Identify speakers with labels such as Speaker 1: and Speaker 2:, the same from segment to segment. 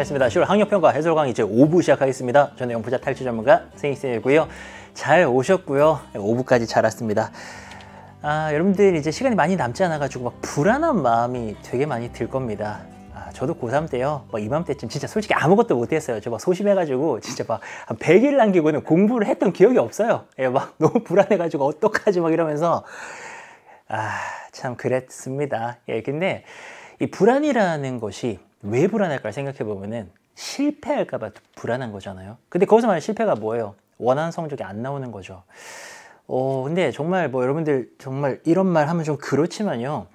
Speaker 1: 고생했습니다. 10월 학력평가 해설 강의 제 5부 시작하겠습니다. 저는 영부자 탈출 전문가 생이쌤이고요. 잘 오셨고요. 5부까지 잘 왔습니다. 아, 여러분들 이제 시간이 많이 남지 않아가지고 막 불안한 마음이 되게 많이 들 겁니다. 아, 저도 고3 때요. 막 뭐 이맘때쯤 진짜 솔직히 아무것도 못했어요. 저 막 소심해가지고 진짜 막한 100일 남기고는 공부를 했던 기억이 없어요. 예, 막 너무 불안해가지고 어떡하지 막 이러면서 아, 참 그랬습니다. 예, 근데 이 불안이라는 것이 왜 불안할까 생각해 보면은 실패할까 봐 불안한 거잖아요. 근데 거기서 말하는 실패가 뭐예요? 원하는 성적이 안 나오는 거죠. 어, 근데 정말 뭐 여러분들 정말 이런 말 하면 좀 그렇지만요.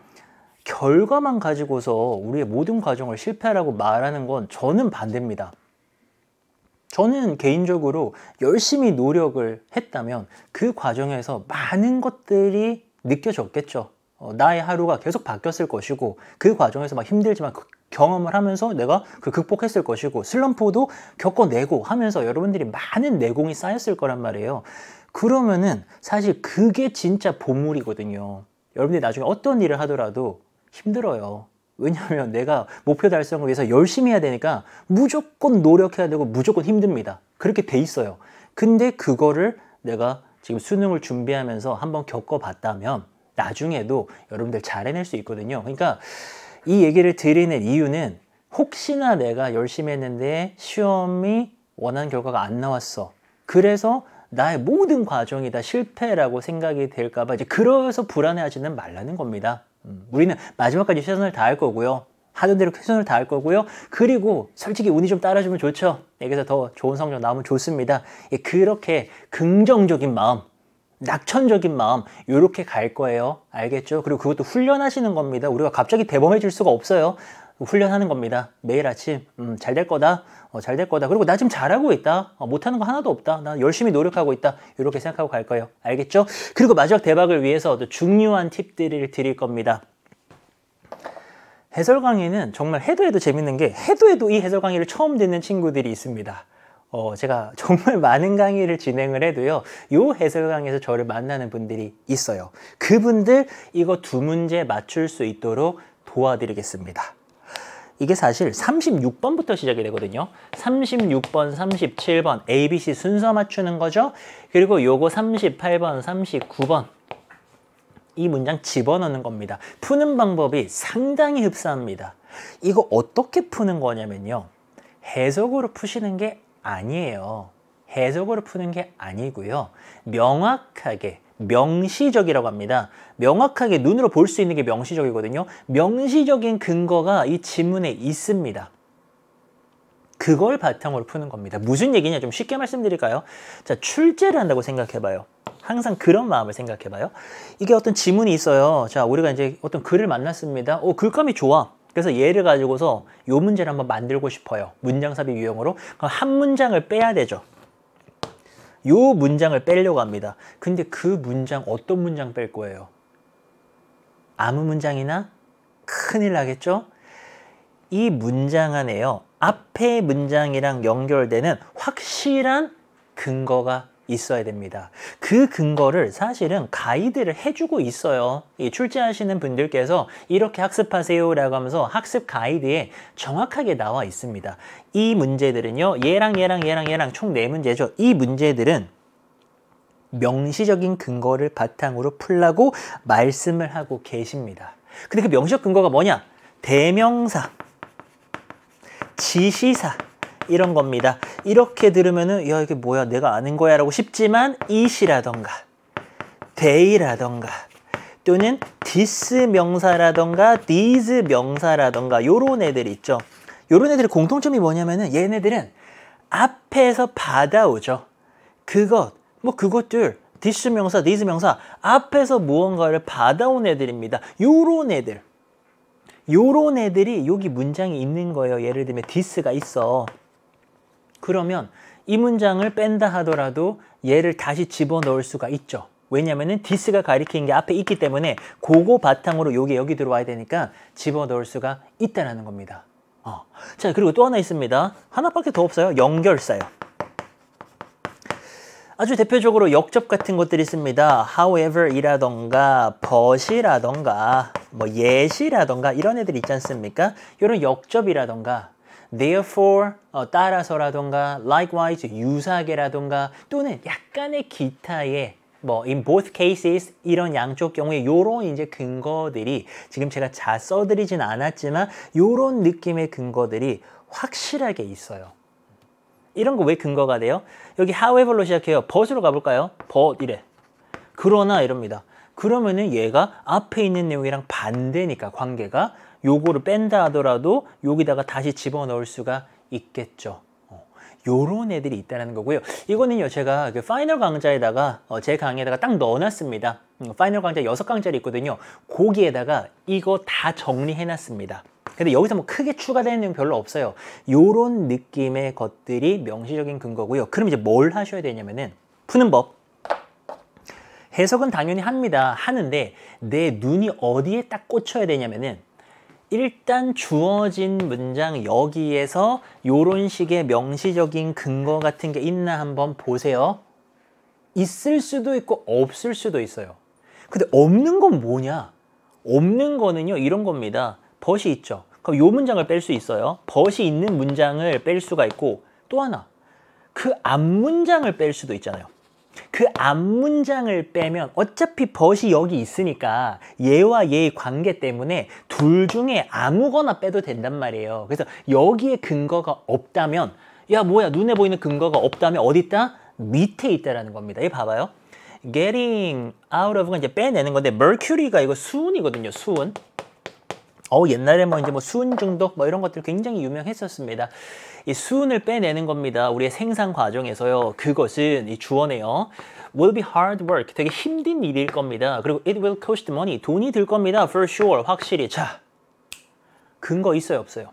Speaker 1: 결과만 가지고서 우리의 모든 과정을 실패라고 말하는 건 저는 반대입니다. 저는 개인적으로 열심히 노력을 했다면 그 과정에서 많은 것들이 느껴졌겠죠. 어, 나의 하루가 계속 바뀌었을 것이고 그 과정에서 막 힘들지만 그, 경험을 하면서 내가 그 극복했을 것이고 슬럼프도 겪어내고 하면서 여러분들이 많은 내공이 쌓였을 거란 말이에요. 그러면은 사실 그게 진짜 보물이거든요. 여러분들이 나중에 어떤 일을 하더라도 힘들어요. 왜냐하면 내가 목표 달성을 위해서 열심히 해야 되니까 무조건 노력해야 되고 무조건 힘듭니다. 그렇게 돼 있어요. 근데 그거를 내가 지금 수능을 준비하면서 한번 겪어봤다면 나중에도 여러분들 잘 해낼 수 있거든요. 그러니까 이 얘기를 드리는 이유는 혹시나 내가 열심히 했는데 시험이 원하는 결과가 안 나왔어. 그래서 나의 모든 과정이 다 실패라고 생각이 될까봐 이제 그래서 불안해하지는 말라는 겁니다. 음, 우리는 마지막까지 최선을 다할 거고요. 하던 대로 최선을 다할 거고요. 그리고 솔직히 운이 좀 따라주면 좋죠. 여기서 더 좋은 성적 나오면 좋습니다. 예, 그렇게 긍정적인 마음, 낙천적인 마음 이렇게 갈 거예요. 알겠죠? 그리고 그것도 훈련하시는 겁니다. 우리가 갑자기 대범해질 수가 없어요. 훈련하는 겁니다. 매일 아침 음, 잘 될 거다, 어, 잘 될 거다. 그리고 나 지금 잘하고 있다. 어, 못하는 거 하나도 없다. 나 열심히 노력하고 있다. 이렇게 생각하고 갈 거예요. 알겠죠? 그리고 마지막 대박을 위해서 또 중요한 팁들을 드릴 겁니다. 해설 강의는 정말 해도 해도 재밌는 게 해도 해도 이 해설 강의를 처음 듣는 친구들이 있습니다. 어, 제가 정말 많은 강의를 진행을 해도요. 요 해설 강의에서 저를 만나는 분들이 있어요. 그분들 이거 두 문제 맞출 수 있도록 도와드리겠습니다. 이게 사실 36번부터 시작이 되거든요. 36번, 37번 ABC 순서 맞추는 거죠. 그리고 요거 38번, 39번 이 문장 집어넣는 겁니다. 푸는 방법이 상당히 흡사합니다. 이거 어떻게 푸는 거냐면요. 해석으로 푸시는 게 아니에요. 해석으로 푸는 게 아니고요. 명확하게 명시적이라고 합니다. 명확하게 눈으로 볼 수 있는 게 명시적이거든요. 명시적인 근거가 이 지문에 있습니다. 그걸 바탕으로 푸는 겁니다. 무슨 얘기냐 좀 쉽게 말씀드릴까요? 자, 출제를 한다고 생각해봐요. 항상 그런 마음을 생각해봐요. 이게 어떤 지문이 있어요. 자, 우리가 이제 어떤 글을 만났습니다. 어, 글감이 좋아. 그래서 예를 가지고서 요 문제를 한번 만들고 싶어요. 문장삽입 유형으로. 그럼 한 문장을 빼야 되죠. 요 문장을 빼려고 합니다. 근데 그 문장 어떤 문장 뺄 거예요? 아무 문장이나 큰일 나겠죠? 이 문장 안에요. 앞에 문장이랑 연결되는 확실한 근거가 있어야 됩니다. 그 근거를 사실은 가이드를 해주고 있어요. 출제하시는 분들께서 이렇게 학습하세요라고 하면서 학습 가이드에 정확하게 나와 있습니다. 이 문제들은요. 얘랑 얘랑 얘랑 얘랑 총 네 문제죠. 이 문제들은 명시적인 근거를 바탕으로 풀라고 말씀을 하고 계십니다. 근데 그 명시적 근거가 뭐냐? 대명사, 지시사, 이런 겁니다. 이렇게 들으면은 야 이게 뭐야 내가 아는 거야 라고 싶지만 it이라던가 t h y 라던가 또는 this 명사라던가 these 명사라던가 요런 애들 있죠. 요런 애들의 공통점이 뭐냐면은 얘네들은 앞에서 받아오죠. 그것, 뭐 그것들, this 명사, these 명사 앞에서 무언가를 받아온 애들입니다. 요런 애들. 요런 애들이 여기 문장이 있는 거예요. 예를 들면 this가 있어. 그러면 이 문장을 뺀다 하더라도 얘를 다시 집어넣을 수가 있죠. 왜냐면은 디스가 가리키는 게 앞에 있기 때문에 고거 바탕으로 요게 여기 들어와야 되니까 집어넣을 수가 있다라는 겁니다. 어. 자 그리고 또 하나 있습니다. 하나밖에 더 없어요. 연결사요. 아주 대표적으로 역접 같은 것들이 있습니다. however이라던가 but이라던가 뭐 yes이라던가 이런 애들 있지 않습니까? 이런 역접이라던가 therefore 어, 따라서라던가 likewise 유사하게라던가 또는 약간의 기타의 뭐 in both cases 이런 양쪽 경우에 요런 이제 근거들이 지금 제가 잘 써드리진 않았지만 요런 느낌의 근거들이 확실하게 있어요. 이런 거 왜 근거가 돼요? 여기 however로 시작해요. but으로 가볼까요? but 이래. 그러나 이럽니다. 그러면은 얘가 앞에 있는 내용이랑 반대니까 관계가 요거를 뺀다 하더라도 여기다가 다시 집어넣을 수가 있겠죠. 어, 요런 애들이 있다는 거고요. 이거는요, 제가 그 파이널 강좌에다가, 어, 제 강의에다가 딱 넣어놨습니다. 음, 파이널 강좌 여섯 강짜리 있거든요. 거기에다가 이거 다 정리해놨습니다. 근데 여기서 뭐 크게 추가되는 내용 별로 없어요. 요런 느낌의 것들이 명시적인 근거고요. 그럼 이제 뭘 하셔야 되냐면은, 푸는 법. 해석은 당연히 합니다. 하는데, 내 눈이 어디에 딱 꽂혀야 되냐면은, 일단 주어진 문장 여기에서 이런 식의 명시적인 근거 같은 게 있나 한번 보세요. 있을 수도 있고 없을 수도 있어요. 근데 없는 건 뭐냐? 없는 거는요 이런 겁니다. 벗이 있죠. 그럼 요 문장을 뺄 수 있어요. 벗이 있는 문장을 뺄 수가 있고 또 하나 그 앞 문장을 뺄 수도 있잖아요. 그 앞문장을 빼면 어차피 벗이 여기 있으니까 얘와 얘의 관계 때문에 둘 중에 아무거나 빼도 된단 말이에요. 그래서 여기에 근거가 없다면 야 뭐야 눈에 보이는 근거가 없다면 어디 있다? 밑에 있다라는 겁니다. 이 봐봐요. getting out of가 이제 빼내는 건데 mercury가 이거 수은이거든요. 수은. 어 옛날에 뭐 이제 뭐 수은 중독 뭐 이런 것들 굉장히 유명했었습니다. 이 수은을 빼내는 겁니다. 우리의 생산 과정에서요. 그것은 이 주어네요. will be hard work. 되게 힘든 일일 겁니다. 그리고 it will cost money. 돈이 들 겁니다. for sure. 확실히. 자. 근거 있어요, 없어요?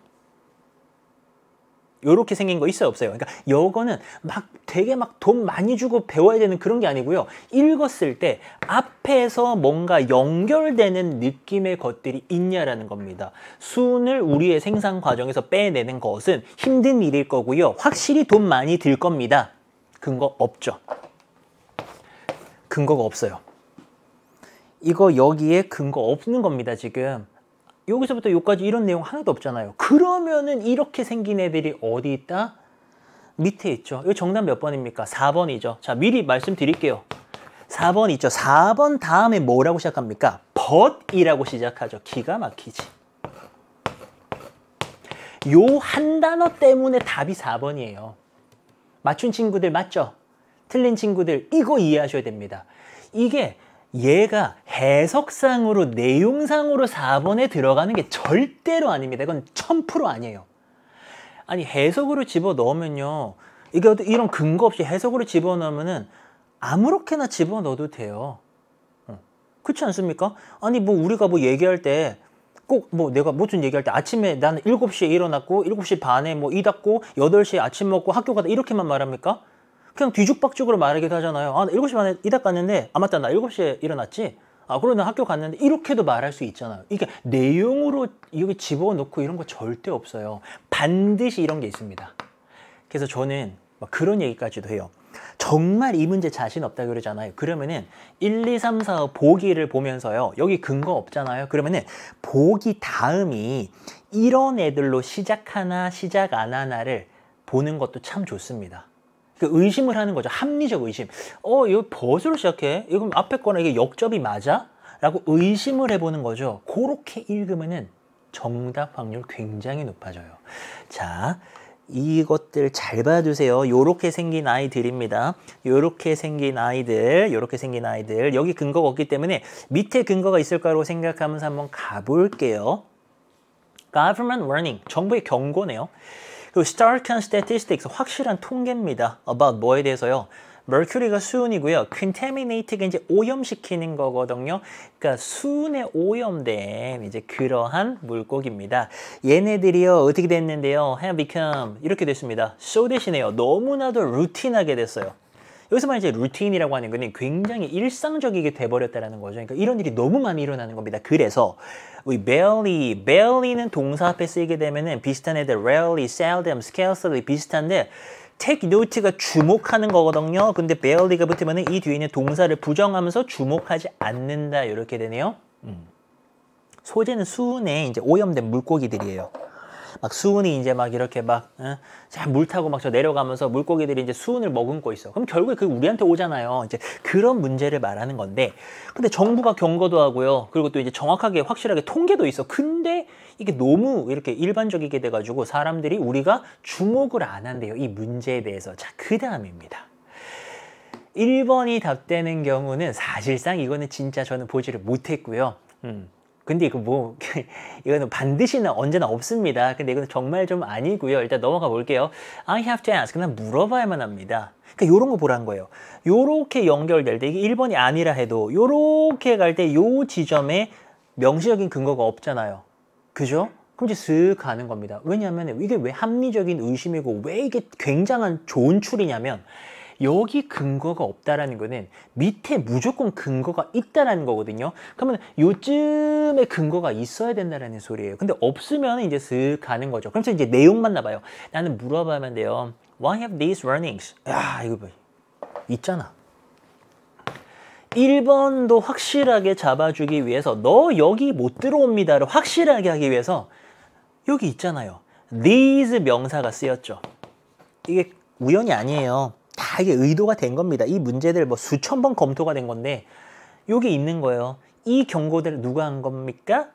Speaker 1: 요렇게 생긴 거 있어요 없어요 그러니까 요거는 막 되게 막 돈 많이 주고 배워야 되는 그런 게 아니고요 읽었을 때 앞에서 뭔가 연결되는 느낌의 것들이 있냐라는 겁니다 순을 우리의 생산 과정에서 빼내는 것은 힘든 일일 거고요 확실히 돈 많이 들 겁니다 근거 없죠 근거가 없어요 이거 여기에 근거 없는 겁니다 지금 여기서부터 여기까지 이런 내용 하나도 없잖아요. 그러면은 이렇게 생긴 애들이 어디 있다? 밑에 있죠. 이 정답 몇 번입니까? 4번이죠. 자, 미리 말씀드릴게요. 4번 있죠. 4번 다음에 뭐라고 시작합니까? 벗이라고 시작하죠. 기가 막히지. 요 한 단어 때문에 답이 4번이에요. 맞춘 친구들 맞죠? 틀린 친구들 이거 이해하셔야 됩니다. 이게 얘가 해석상으로 내용상으로 4번에 들어가는 게 절대로 아닙니다. 이건 1000% 아니에요. 아니 해석으로 집어넣으면요. 이게 이런 근거 없이 해석으로 집어넣으면은 아무렇게나 집어넣어도 돼요. 어. 그렇지 않습니까? 아니 뭐 우리가 뭐 얘기할 때 꼭 뭐 내가 무슨 얘기할 때 아침에 나는 7시에 일어났고 7시 반에 뭐 이닦고 8시에 아침 먹고 학교 가다 이렇게만 말합니까? 그냥 뒤죽박죽으로 말하기도 하잖아요. 아, 나 7시 반에 이닥 갔는데, 아, 맞다, 나 7시에 일어났지? 아, 그러나 학교 갔는데, 이렇게도 말할 수 있잖아요. 이게 내용으로 여기 집어넣고 이런 거 절대 없어요. 반드시 이런 게 있습니다. 그래서 저는 막 그런 얘기까지도 해요. 정말 이 문제 자신 없다 그러잖아요. 그러면은 1, 2, 3, 4 보기를 보면서요. 여기 근거 없잖아요. 그러면은 보기 다음이 이런 애들로 시작하나 시작 안 하나를 보는 것도 참 좋습니다. 그 의심을 하는 거죠. 합리적 의심. 어, 이거 버스로 시작해? 이거 앞에 거나 이게 역접이 맞아? 라고 의심을 해보는 거죠. 그렇게 읽으면은 정답 확률 굉장히 높아져요. 자, 이것들 잘 봐주세요. 요렇게 생긴 아이들입니다. 요렇게 생긴 아이들, 요렇게 생긴 아이들. 여기 근거가 없기 때문에 밑에 근거가 있을까고 생각하면서 한번 가볼게요. Government warning, 정부의 경고네요. 그리고 stark statistics 확실한 통계입니다. about 뭐에 대해서요. mercury가 수은이고요. contaminate가 이제 오염시키는 거거든요. 그러니까 수은에 오염된 이제 그러한 물고기입니다. 얘네들이요 어떻게 됐는데요? have become 이렇게 됐습니다. so 대신에요 너무나도 루틴하게 됐어요. 여기서만 이제 루틴이라고 하는 거는 굉장히 일상적이게 돼버렸다는 거죠. 그러니까 이런 일이 너무 많이 일어나는 겁니다. 그래서 우리 barely, barely는 동사 앞에 쓰이게 되면은 비슷한 애들 rarely, seldom, scarcely 비슷한데 take note가 주목하는 거거든요. 근데 barely가 붙으면 이 뒤에 있는 동사를 부정하면서 주목하지 않는다. 이렇게 되네요. 음. 소재는 수은에 이제 오염된 물고기들이에요. 막 수은이 이제 막 이렇게 막잘물 타고 막 저 내려가면서 물고기들이 이제 수은을 머금고 있어. 그럼 결국에 그 우리한테 오잖아요. 이제 그런 문제를 말하는 건데, 근데 정부가 경고도 하고요. 그리고 또 이제 정확하게 확실하게 통계도 있어. 근데 이게 너무 이렇게 일반적이게 돼가지고 사람들이 우리가 주목을 안 한대요. 이 문제에 대해서. 자, 그 다음입니다. 1번이 답되는 경우는 사실상 이거는 진짜 저는 보지를 못했고요. 음. 근데 이거 뭐 이거는 반드시는 언제나 없습니다. 근데 이건 정말 좀 아니고요. 일단 넘어가 볼게요. I have to ask. 그냥 물어봐야만 합니다. 그러니까 요런 거 보란 거예요. 요렇게 연결될 때 이게 1번이 아니라 해도 요렇게 갈 때 요 지점에 명시적인 근거가 없잖아요. 그죠? 그럼 이제 슥 가는 겁니다. 왜냐하면 이게 왜 합리적인 의심이고 왜 이게 굉장한 좋은 출이냐면 여기 근거가 없다라는 거는 밑에 무조건 근거가 있다라는 거거든요. 그러면 요즘에 근거가 있어야 된다라는 소리예요. 근데 없으면 이제 슥 가는 거죠. 그럼 이제 내용만 나봐요. 나는 물어봐면 돼요. Why have these warnings? 야, 이거 봐. 있잖아. 1번도 확실하게 잡아주기 위해서 너 여기 못 들어옵니다를 확실하게 하기 위해서 여기 있잖아요. these 명사가 쓰였죠. 이게 우연이 아니에요. 다 이게 의도가 된 겁니다. 이 문제들 뭐 수천 번 검토가 된 건데 여기 있는 거예요. 이 경고들 누가 한 겁니까?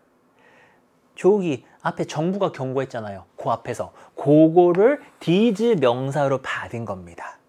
Speaker 1: 저기 앞에 정부가 경고했잖아요. 그 앞에서. 그거를 디즈 명사로 받은 겁니다.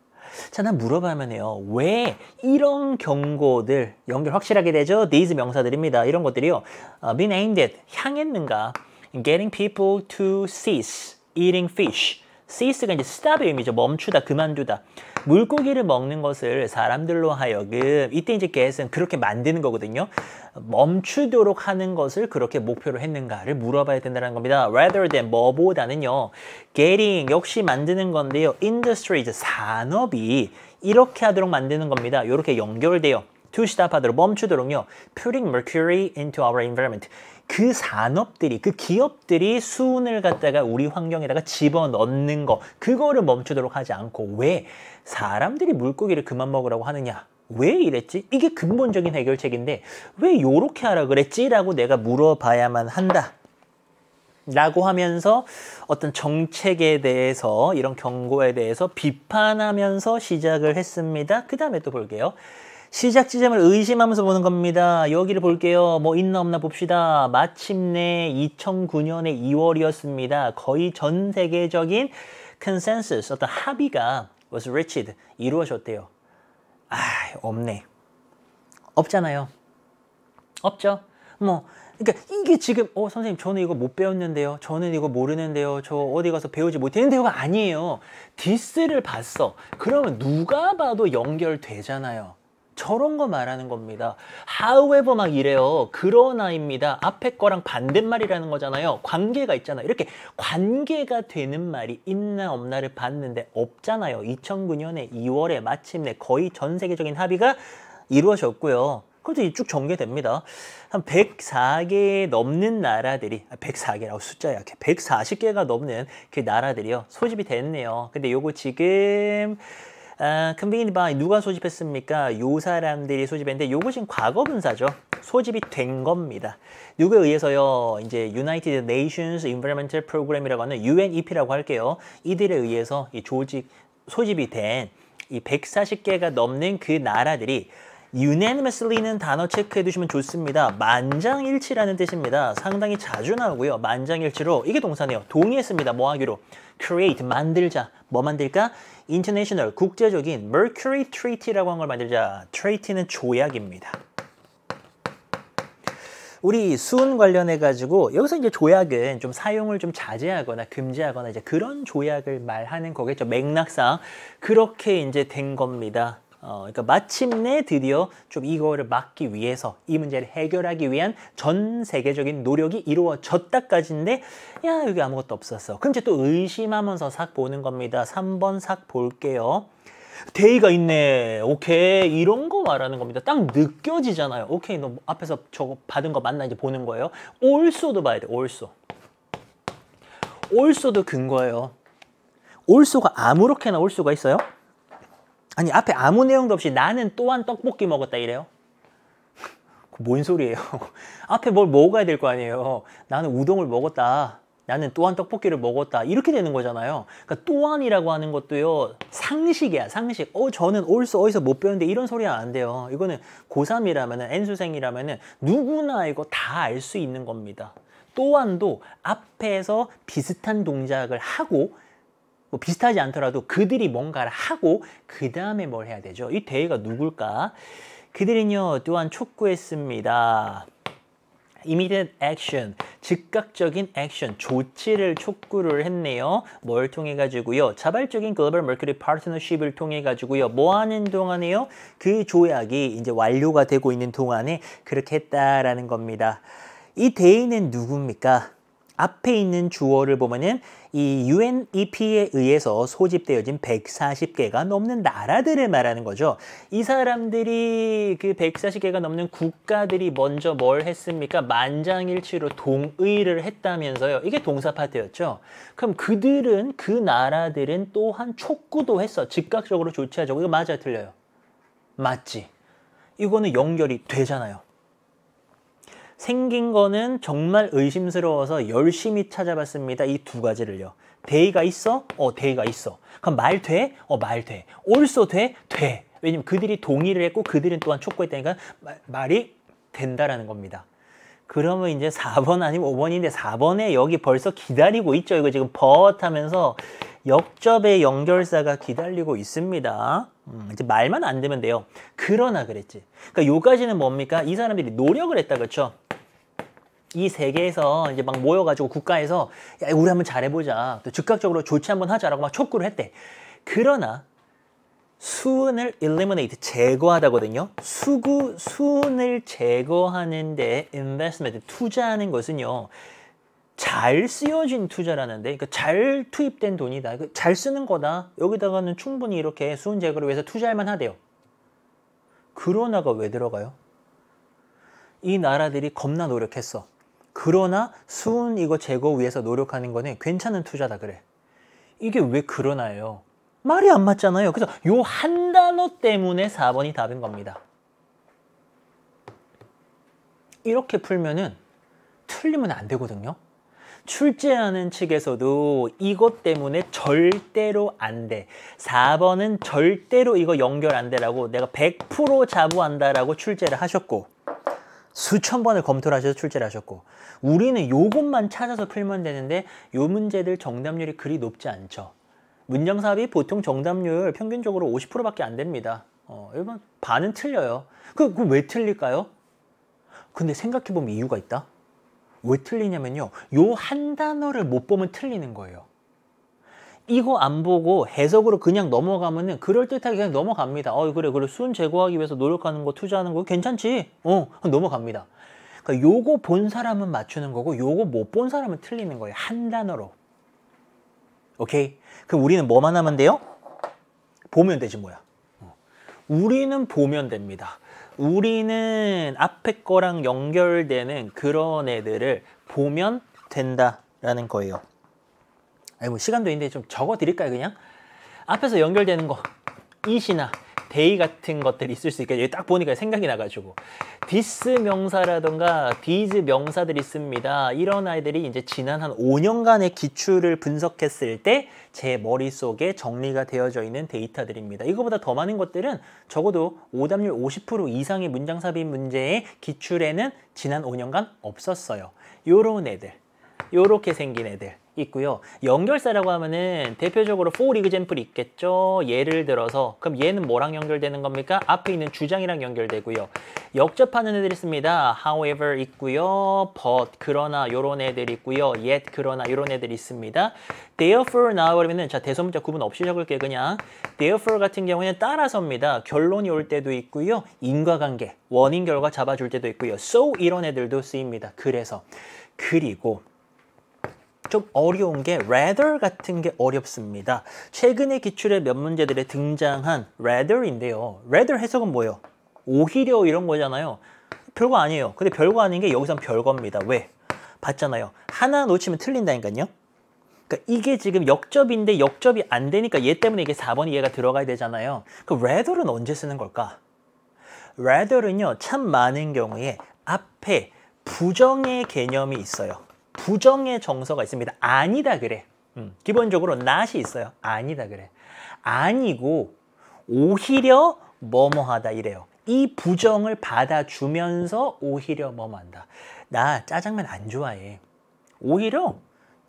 Speaker 1: 자, 난 물어보면요. 왜 이런 경고들, 연결 확실하게 되죠? 디즈 명사들입니다. 이런 것들이요. Uh, 어, been aimed at, 향했는가? Getting people to cease eating fish. cease가 이제 stop의 의미죠. 멈추다, 그만두다. 물고기를 먹는 것을 사람들로 하여금 이때 이제 겟는 그렇게 만드는 거거든요. 멈추도록 하는 것을 그렇게 목표로 했는가를 물어봐야 된다는 겁니다. rather than 뭐보다는요. getting 역시 만드는 건데요. industry 이제 산업이 이렇게 하도록 만드는 겁니다. 이렇게 연결돼요. to stop 하도록 멈추도록요. putting mercury into our environment. 그 산업들이 그 기업들이 수은을 갖다가 우리 환경에다가 집어넣는 거 그거를 멈추도록 하지 않고 왜 사람들이 물고기를 그만 먹으라고 하느냐 왜 이랬지? 이게 근본적인 해결책인데 왜 요렇게 하라 그랬지? 라고 내가 물어봐야만 한다. 라고 하면서 어떤 정책에 대해서 이런 경고에 대해서 비판하면서 시작을 했습니다. 그 다음에 또 볼게요. 시작 지점을 의심하면서 보는 겁니다. 여기를 볼게요. 뭐 있나 없나 봅시다. 마침내 2009년의 2월이었습니다. 거의 전 세계적인 컨센서스, 어떤 합의가 was reached 이루어졌대요. 아 없네. 없잖아요. 없죠. 뭐 그러니까 이게 지금 어 선생님 저는 이거 못 배웠는데요. 저는 이거 모르는데요. 저 어디 가서 배우지 못했는데요가 아니에요. 디스를 봤어. 그러면 누가 봐도 연결되잖아요. 저런 거 말하는 겁니다. however 막 이래요. 그러나입니다. 앞에 거랑 반대말이라는 거잖아요. 관계가 있잖아. 요 이렇게 관계가 되는 말이 있나 없나를 봤는데 없잖아요. 2009년에 2월에 마침내 거의 전 세계적인 합의가 이루어졌고요. 그래서 쭉 전개됩니다. 한 104개 넘는 나라들이 104개라고 아, 숫자 약해 140개가 넘는 그 나라들이요 소집이 됐네요. 근데 요거 지금 아, c o n v e 누가 소집했습니까? 요 사람들이 소집했는데 요것은 과거 분사죠. 소집이 된 겁니다. 누구에 의해서요? 이제 United Nations Environmental Program이라고 하는 UNEP라고 할게요. 이들에 의해서 이 조직 소집이 된 이 140개가 넘는 그 나라들이 unanimously는 단어 체크해 두시면 좋습니다. 만장일치라는 뜻입니다. 상당히 자주 나오고요. 만장일치로 이게 동사네요. 동의했습니다. 뭐 하기로. create 만들자. 뭐 만들까? 인터내셔널 국제적인 Mercury Treaty라고 한 걸 만들자. Treaty는 조약입니다. 우리 수은 관련해 가지고 여기서 이제 조약은 좀 사용을 좀 자제하거나 금지하거나 이제 그런 조약을 말하는 거겠죠. 맥락상 그렇게 이제 된 겁니다. 어, 그러니까 마침내 드디어 좀 이거를 막기 위해서 이 문제를 해결하기 위한 전 세계적인 노력이 이루어졌다까지인데 야 여기 아무것도 없었어. 그럼 이제 또 의심하면서 삭 보는 겁니다. 3번 삭 볼게요. 데이가 있네. 오케이. 이런 거 말하는 겁니다. 딱 느껴지잖아요. 오케이. 너 앞에서 저거 받은 거 맞나 이제 보는 거예요. 올소도 봐야 돼. 올소. 올소도 근거예요. 올소가 아무렇게나 올 수가 있어요? 아니 앞에 아무 내용도 없이 나는 또한 떡볶이 먹었다 이래요? 뭔 소리예요? 앞에 뭘 먹어야 될 거 아니에요. 나는 우동을 먹었다. 나는 또한 떡볶이를 먹었다. 이렇게 되는 거잖아요. 그러니까 또한이라고 하는 것도요. 상식이야, 상식. 어, 저는 올서 어디서 못 배웠는데 이런 소리는 안 돼요. 이거는 고3이라면은 n 수생이라면 누구나 이거 다 알 수 있는 겁니다. 또한도 앞에서 비슷한 동작을 하고 뭐 비슷하지 않더라도 그들이 뭔가를 하고 그 다음에 뭘 해야 되죠? 이 대회가 누굴까? 그들은요 또한 촉구했습니다. immediate action, 즉각적인 액션, 조치를 촉구를 했네요. 뭘 통해 가지고요? 자발적인 글로벌 머큐리 파트너십을 통해 가지고요. 뭐 하는 동안에요? 그 조약이 이제 완료가 되고 있는 동안에 그렇게 했다라는 겁니다. 이 대의는 누굽니까? 앞에 있는 주어를 보면은 이 UNEP에 의해서 소집되어진 140개가 넘는 나라들을 말하는 거죠. 이 사람들이 그 140개가 넘는 국가들이 먼저 뭘 했습니까? 만장일치로 동의를 했다면서요. 이게 동사 파트였죠. 그럼 그들은 그 나라들은 또한 촉구도 했어. 즉각적으로 조치하죠 이거 맞아 틀려요? 맞지. 이거는 연결이 되잖아요. 생긴 거는 정말 의심스러워서 열심히 찾아봤습니다. 이 두 가지를요. 데이가 있어? 어, 데이가 있어. 그럼 말 돼? 어, 말 돼. 올소 돼? 돼. 왜냐면 그들이 동의를 했고 그들은 또한 촉구했다니까 말, 말이 된다라는 겁니다. 그러면 이제 4번 아니면 5번인데 4번에 여기 벌써 기다리고 있죠. 이거 지금 버트 하면서 역접의 연결사가 기다리고 있습니다. 음, 이제 말만 안 되면 돼요. 그러나 그랬지. 그러니까 요까지는 뭡니까? 이 사람들이 노력을 했다 그렇죠? 이 세계에서 이제 막 모여가지고 국가에서 야, 우리 한번 잘해보자. 또 즉각적으로 조치 한번 하자라고 막 촉구를 했대. 그러나 수은을 eliminate, 제거하다거든요. 수구, 수은을 제거하는데 investment, 투자하는 것은요. 잘 쓰여진 투자라는데, 그러니까 잘 투입된 돈이다. 그 잘 쓰는 거다. 여기다가는 충분히 이렇게 수은 제거를 위해서 투자할 만하대요. 그러나가 왜 들어가요? 이 나라들이 겁나 노력했어. 그러나 수은 이거 제거 위해서 노력하는 거는 괜찮은 투자다 그래. 이게 왜 그러나요? 말이 안 맞잖아요. 그래서 요 한 단어 때문에 4번이 답인 겁니다. 이렇게 풀면은 틀리면 안 되거든요. 출제하는 측에서도 이것 때문에 절대로 안 돼. 4번은 절대로 이거 연결 안 돼라고 내가 100% 자부한다라고 출제를 하셨고 수천 번을 검토를 하셔서 출제를 하셨고 우리는 요것만 찾아서 풀면 되는데 요 문제들 정답률이 그리 높지 않죠. 문장사업이 보통 정답률 평균적으로 50%밖에 안 됩니다. 어, 일반 반은 틀려요. 그왜 그 틀릴까요? 근데 생각해보면 이유가 있다. 왜 틀리냐면요. 요 한 단어를 못 보면 틀리는 거예요. 이거 안 보고 해석으로 그냥 넘어가면은 그럴듯하게 그냥 넘어갑니다. 어, 그래, 그래. 순제거하기 위해서 노력하는 거, 투자하는 거 괜찮지? 어, 넘어갑니다. 그러니까 요거 본 사람은 맞추는 거고 요거 못 본 사람은 틀리는 거예요. 한 단어로. 오케이? 그럼 우리는 뭐만 하면 돼요? 보면 되지 뭐야. 어. 우리는 보면 됩니다. 우리는 앞에 거랑 연결되는 그런 애들을 보면 된다라는 거예요. 아니 뭐 시간도 있는데 좀 적어 드릴까요 그냥? 앞에서 연결되는 거 이시나 데이 같은 것들이 있을 수 있겠죠. 딱 보니까 생각이 나가지고 디스 명사라던가 디즈 명사들이 있습니다. 이런 아이들이 이제 지난 한 5년간의 기출을 분석했을 때 제 머릿속에 정리가 되어져 있는 데이터들입니다. 이거보다 더 많은 것들은 적어도 오답률 50% 이상의 문장삽입 문제의 기출에는 지난 5년간 없었어요. 요런 애들, 요렇게 생긴 애들 있고요. 연결사라고 하면은 대표적으로 for example 있겠죠. 예를 들어서 그럼 얘는 뭐랑 연결되는 겁니까? 앞에 있는 주장이랑 연결되고요. 역접하는 애들 있습니다. however 있고요. but 그러나 요런 애들 있고요. yet 그러나 요런 애들 있습니다. therefore 나와버리면은 자 대소문자 구분 없이 적을게 그냥 therefore 같은 경우에는 따라서입니다. 결론이 올 때도 있고요. 인과관계 원인 결과 잡아줄 때도 있고요. so 이런 애들도 쓰입니다. 그래서 그리고 좀 어려운 게 rather 같은 게 어렵습니다. 최근에 기출의 몇 문제들에 등장한 rather인데요. rather 해석은 뭐예요? 오히려 이런 거잖아요. 별거 아니에요. 근데 별거 아닌 게 여기선 별겁니다. 왜? 봤잖아요. 하나 놓치면 틀린다니까요. 그러니까 이게 지금 역접인데 역접이 안 되니까 얘 때문에 이게 4번 이해가 들어가야 되잖아요. 그 rather는 언제 쓰는 걸까? rather는요. 참 많은 경우에 앞에 부정의 개념이 있어요. 부정의 정서가 있습니다. 아니다 그래. 음, 기본적으로 not이 있어요. 아니다 그래. 아니고 오히려 뭐뭐하다 이래요. 이 부정을 받아주면서 오히려 뭐뭐한다. 나 짜장면 안 좋아해. 오히려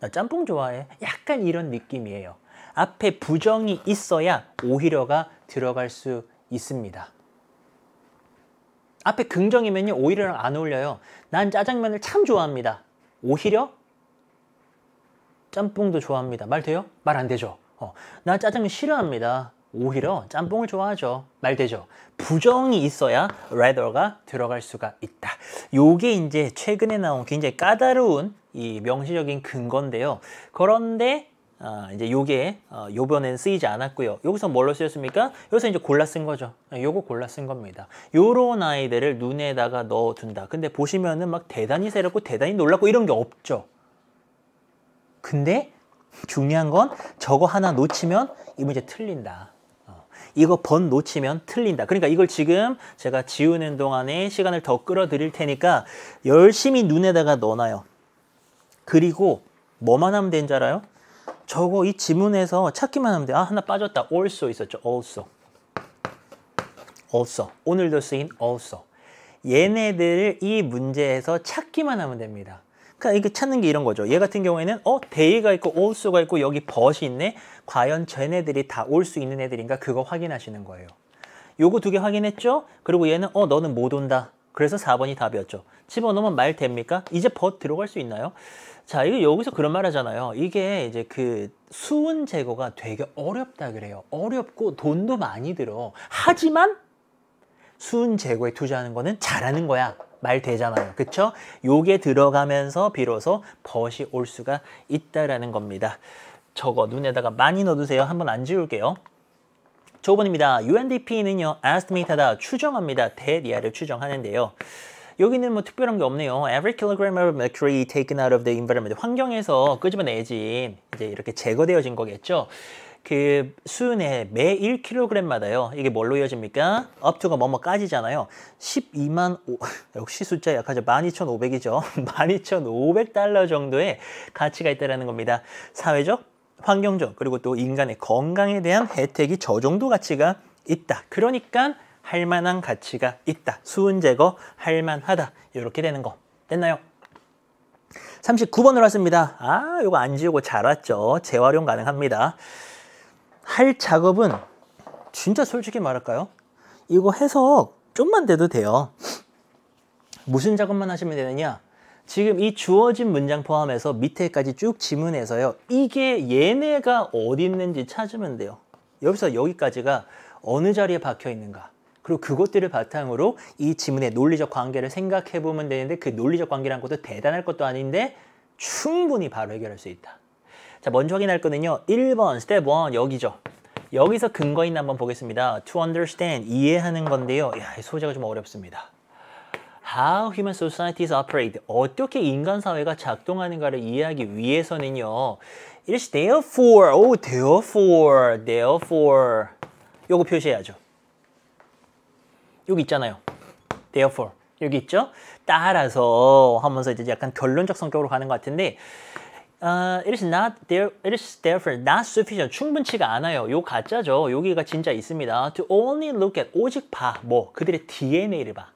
Speaker 1: 나 짬뽕 좋아해. 약간 이런 느낌이에요. 앞에 부정이 있어야 오히려가 들어갈 수 있습니다. 앞에 긍정이면 오히려랑 안 어울려요. 난 짜장면을 참 좋아합니다. 오히려 짬뽕도 좋아합니다. 말 돼요? 말 안 되죠. 어, 나 짜장면 싫어합니다. 오히려 짬뽕을 좋아하죠. 말 되죠. 부정이 있어야 rather가 들어갈 수가 있다. 요게 이제 최근에 나온 굉장히 까다로운 이 명시적인 근거인데요. 그런데 어, 이제 요게 어, 요번엔 쓰이지 않았고요. 여기서 뭘로 쓰였습니까? 여기서 이제 골라 쓴 거죠. 네, 요거 골라 쓴 겁니다. 요런 아이들을 눈에다가 넣어둔다. 근데 보시면은 막 대단히 새롭고 대단히 놀랍고 이런 게 없죠. 근데 중요한 건 저거 하나 놓치면 이 문제 틀린다. 어, 이거 번 놓치면 틀린다. 그러니까 이걸 지금 제가 지우는 동안에 시간을 더 끌어들일 테니까 열심히 눈에다가 넣어놔요. 그리고 뭐만 하면 되는 줄 알아요? 저거 이 지문에서 찾기만 하면 돼. 아, 하나 빠졌다. also 있었죠. also. also. 오늘도 쓰인 also. 얘네들을 이 문제에서 찾기만 하면 됩니다. 그러니까 이게 찾는 게 이런 거죠. 얘 같은 경우에는 어 데이가 있고 올수가 있고 여기 벗이 있네. 과연 쟤네들이 다 올 수 있는 애들인가 그거 확인하시는 거예요. 요거 두 개 확인했죠? 그리고 얘는 어 너는 못 온다. 그래서 4번이 답이었죠. 집어넣으면 말 됩니까? 이제 벗 들어갈 수 있나요? 자, 이거 여기서 그런 말 하잖아요. 이게 이제 그 수은 제거가 되게 어렵다 그래요. 어렵고 돈도 많이 들어. 하지만 수은 제거에 투자하는 거는 잘하는 거야. 말 되잖아요. 그쵸? 요게 들어가면서 비로소 벗이 올 수가 있다라는 겁니다. 저거 눈에다가 많이 넣어두세요. 한번 안 지울게요. 조번입니다. UNDP는요, 에스티메이트하다, 추정합니다. 대리아를 추정하는데요. 여기는 뭐 특별한 게 없네요. Every kilogram of mercury taken out of the environment. 환경에서 끄집어내지 이제 이렇게 제거되어진 거겠죠. 그 수은에 매 1kg마다요. 이게 뭘로 이어집니까? 업투가 뭐뭐까지잖아요. 12만 5, 역시 숫자 약하죠. 12,500이죠. 12,500달러 정도의 가치가 있다는 겁니다. 사회적, 환경적, 그리고 또 인간의 건강에 대한 혜택이 저 정도 가치가 있다. 그러니까 할 만한 가치가 있다. 수은 제거 할 만하다. 이렇게 되는 거. 됐나요? 39번으로 왔습니다. 아, 이거 안 지우고 잘 왔죠. 재활용 가능합니다. 할 작업은 진짜 솔직히 말할까요? 이거 해석 좀만 돼도 돼요. 무슨 작업만 하시면 되느냐? 지금 이 주어진 문장 포함해서 밑에까지 쭉 지문해서요. 이게 얘네가 어디 있는지 찾으면 돼요. 여기서 여기까지가 어느 자리에 박혀 있는가? 그리고 그것들을 바탕으로 이 지문의 논리적 관계를 생각해 보면 되는데 그 논리적 관계란 것도 대단할 것도 아닌데 충분히 바로 해결할 수 있다. 자, 먼저 확인할 거는요. 1번 스텝 1 여기죠. 여기서 근거 있는 한번 보겠습니다. To understand 이해하는 건데요. 야, 소재가 좀 어렵습니다. How human societies operate 어떻게 인간 사회가 작동하는가를 이해하기 위해서는요. It is therefore, oh, therefore, therefore 요거 표시해야죠. 여기 있잖아요. therefore 여기 있죠? 따라서 하면서 이제 약간 결론적 성격으로 가는 것 같은데 uh, it is not there it is therefore not sufficient 충분치가 않아요. 요 가짜죠. 여기가 진짜 있습니다. to only look at 오직 봐뭐 그들의 DNA를 봐.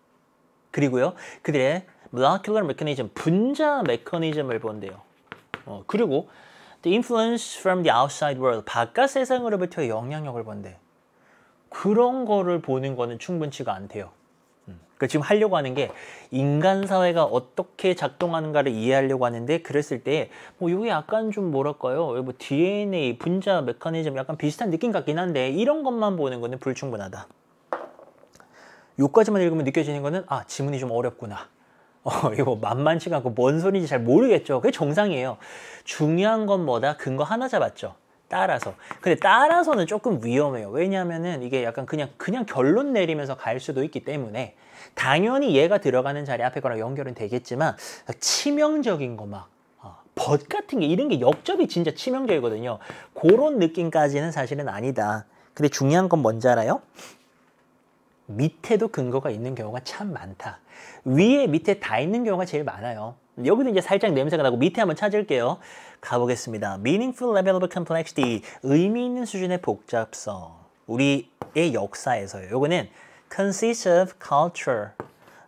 Speaker 1: 그리고요 그들의 molecular mechanism 분자 메커니즘을 본대요. 어, 그리고 the influence from the outside world 바깥 세상으로부터의 영향력을 본대. 그런 거를 보는 거는 충분치가 않대요. 그 지금 하려고 하는 게 인간 사회가 어떻게 작동하는가를 이해하려고 하는데 그랬을 때뭐 이게 약간 좀 뭐랄까요? 뭐 DNA 분자 메커니즘 약간 비슷한 느낌 같긴 한데 이런 것만 보는 거는 불충분하다. 요까지만 읽으면 느껴지는 거는 아 지문이 좀 어렵구나. 어, 이거 만만치가 않고 뭔 소리인지 잘 모르겠죠. 그게 정상이에요. 중요한 건 뭐다? 근거 하나 잡았죠. 따라서 근데 따라서는 조금 위험해요 왜냐하면은 이게 약간 그냥 그냥 결론 내리면서 갈 수도 있기 때문에 당연히 얘가 들어가는 자리 앞에 거랑 연결은 되겠지만 치명적인 거막 어, 벗 같은 게 이런 게 역접이 진짜 치명적이거든요. 그런 느낌까지는 사실은 아니다. 근데 중요한 건 뭔지 알아요? 밑에도 근거가 있는 경우가 참 많다. 위에 밑에 다 있는 경우가 제일 많아요. 여기도 이제 살짝 냄새가 나고 밑에 한번 찾을게요. 가보겠습니다. Meaningful level of complexity. 의미 있는 수준의 복잡성. 우리의 역사에서요. 요거는 consists of culture.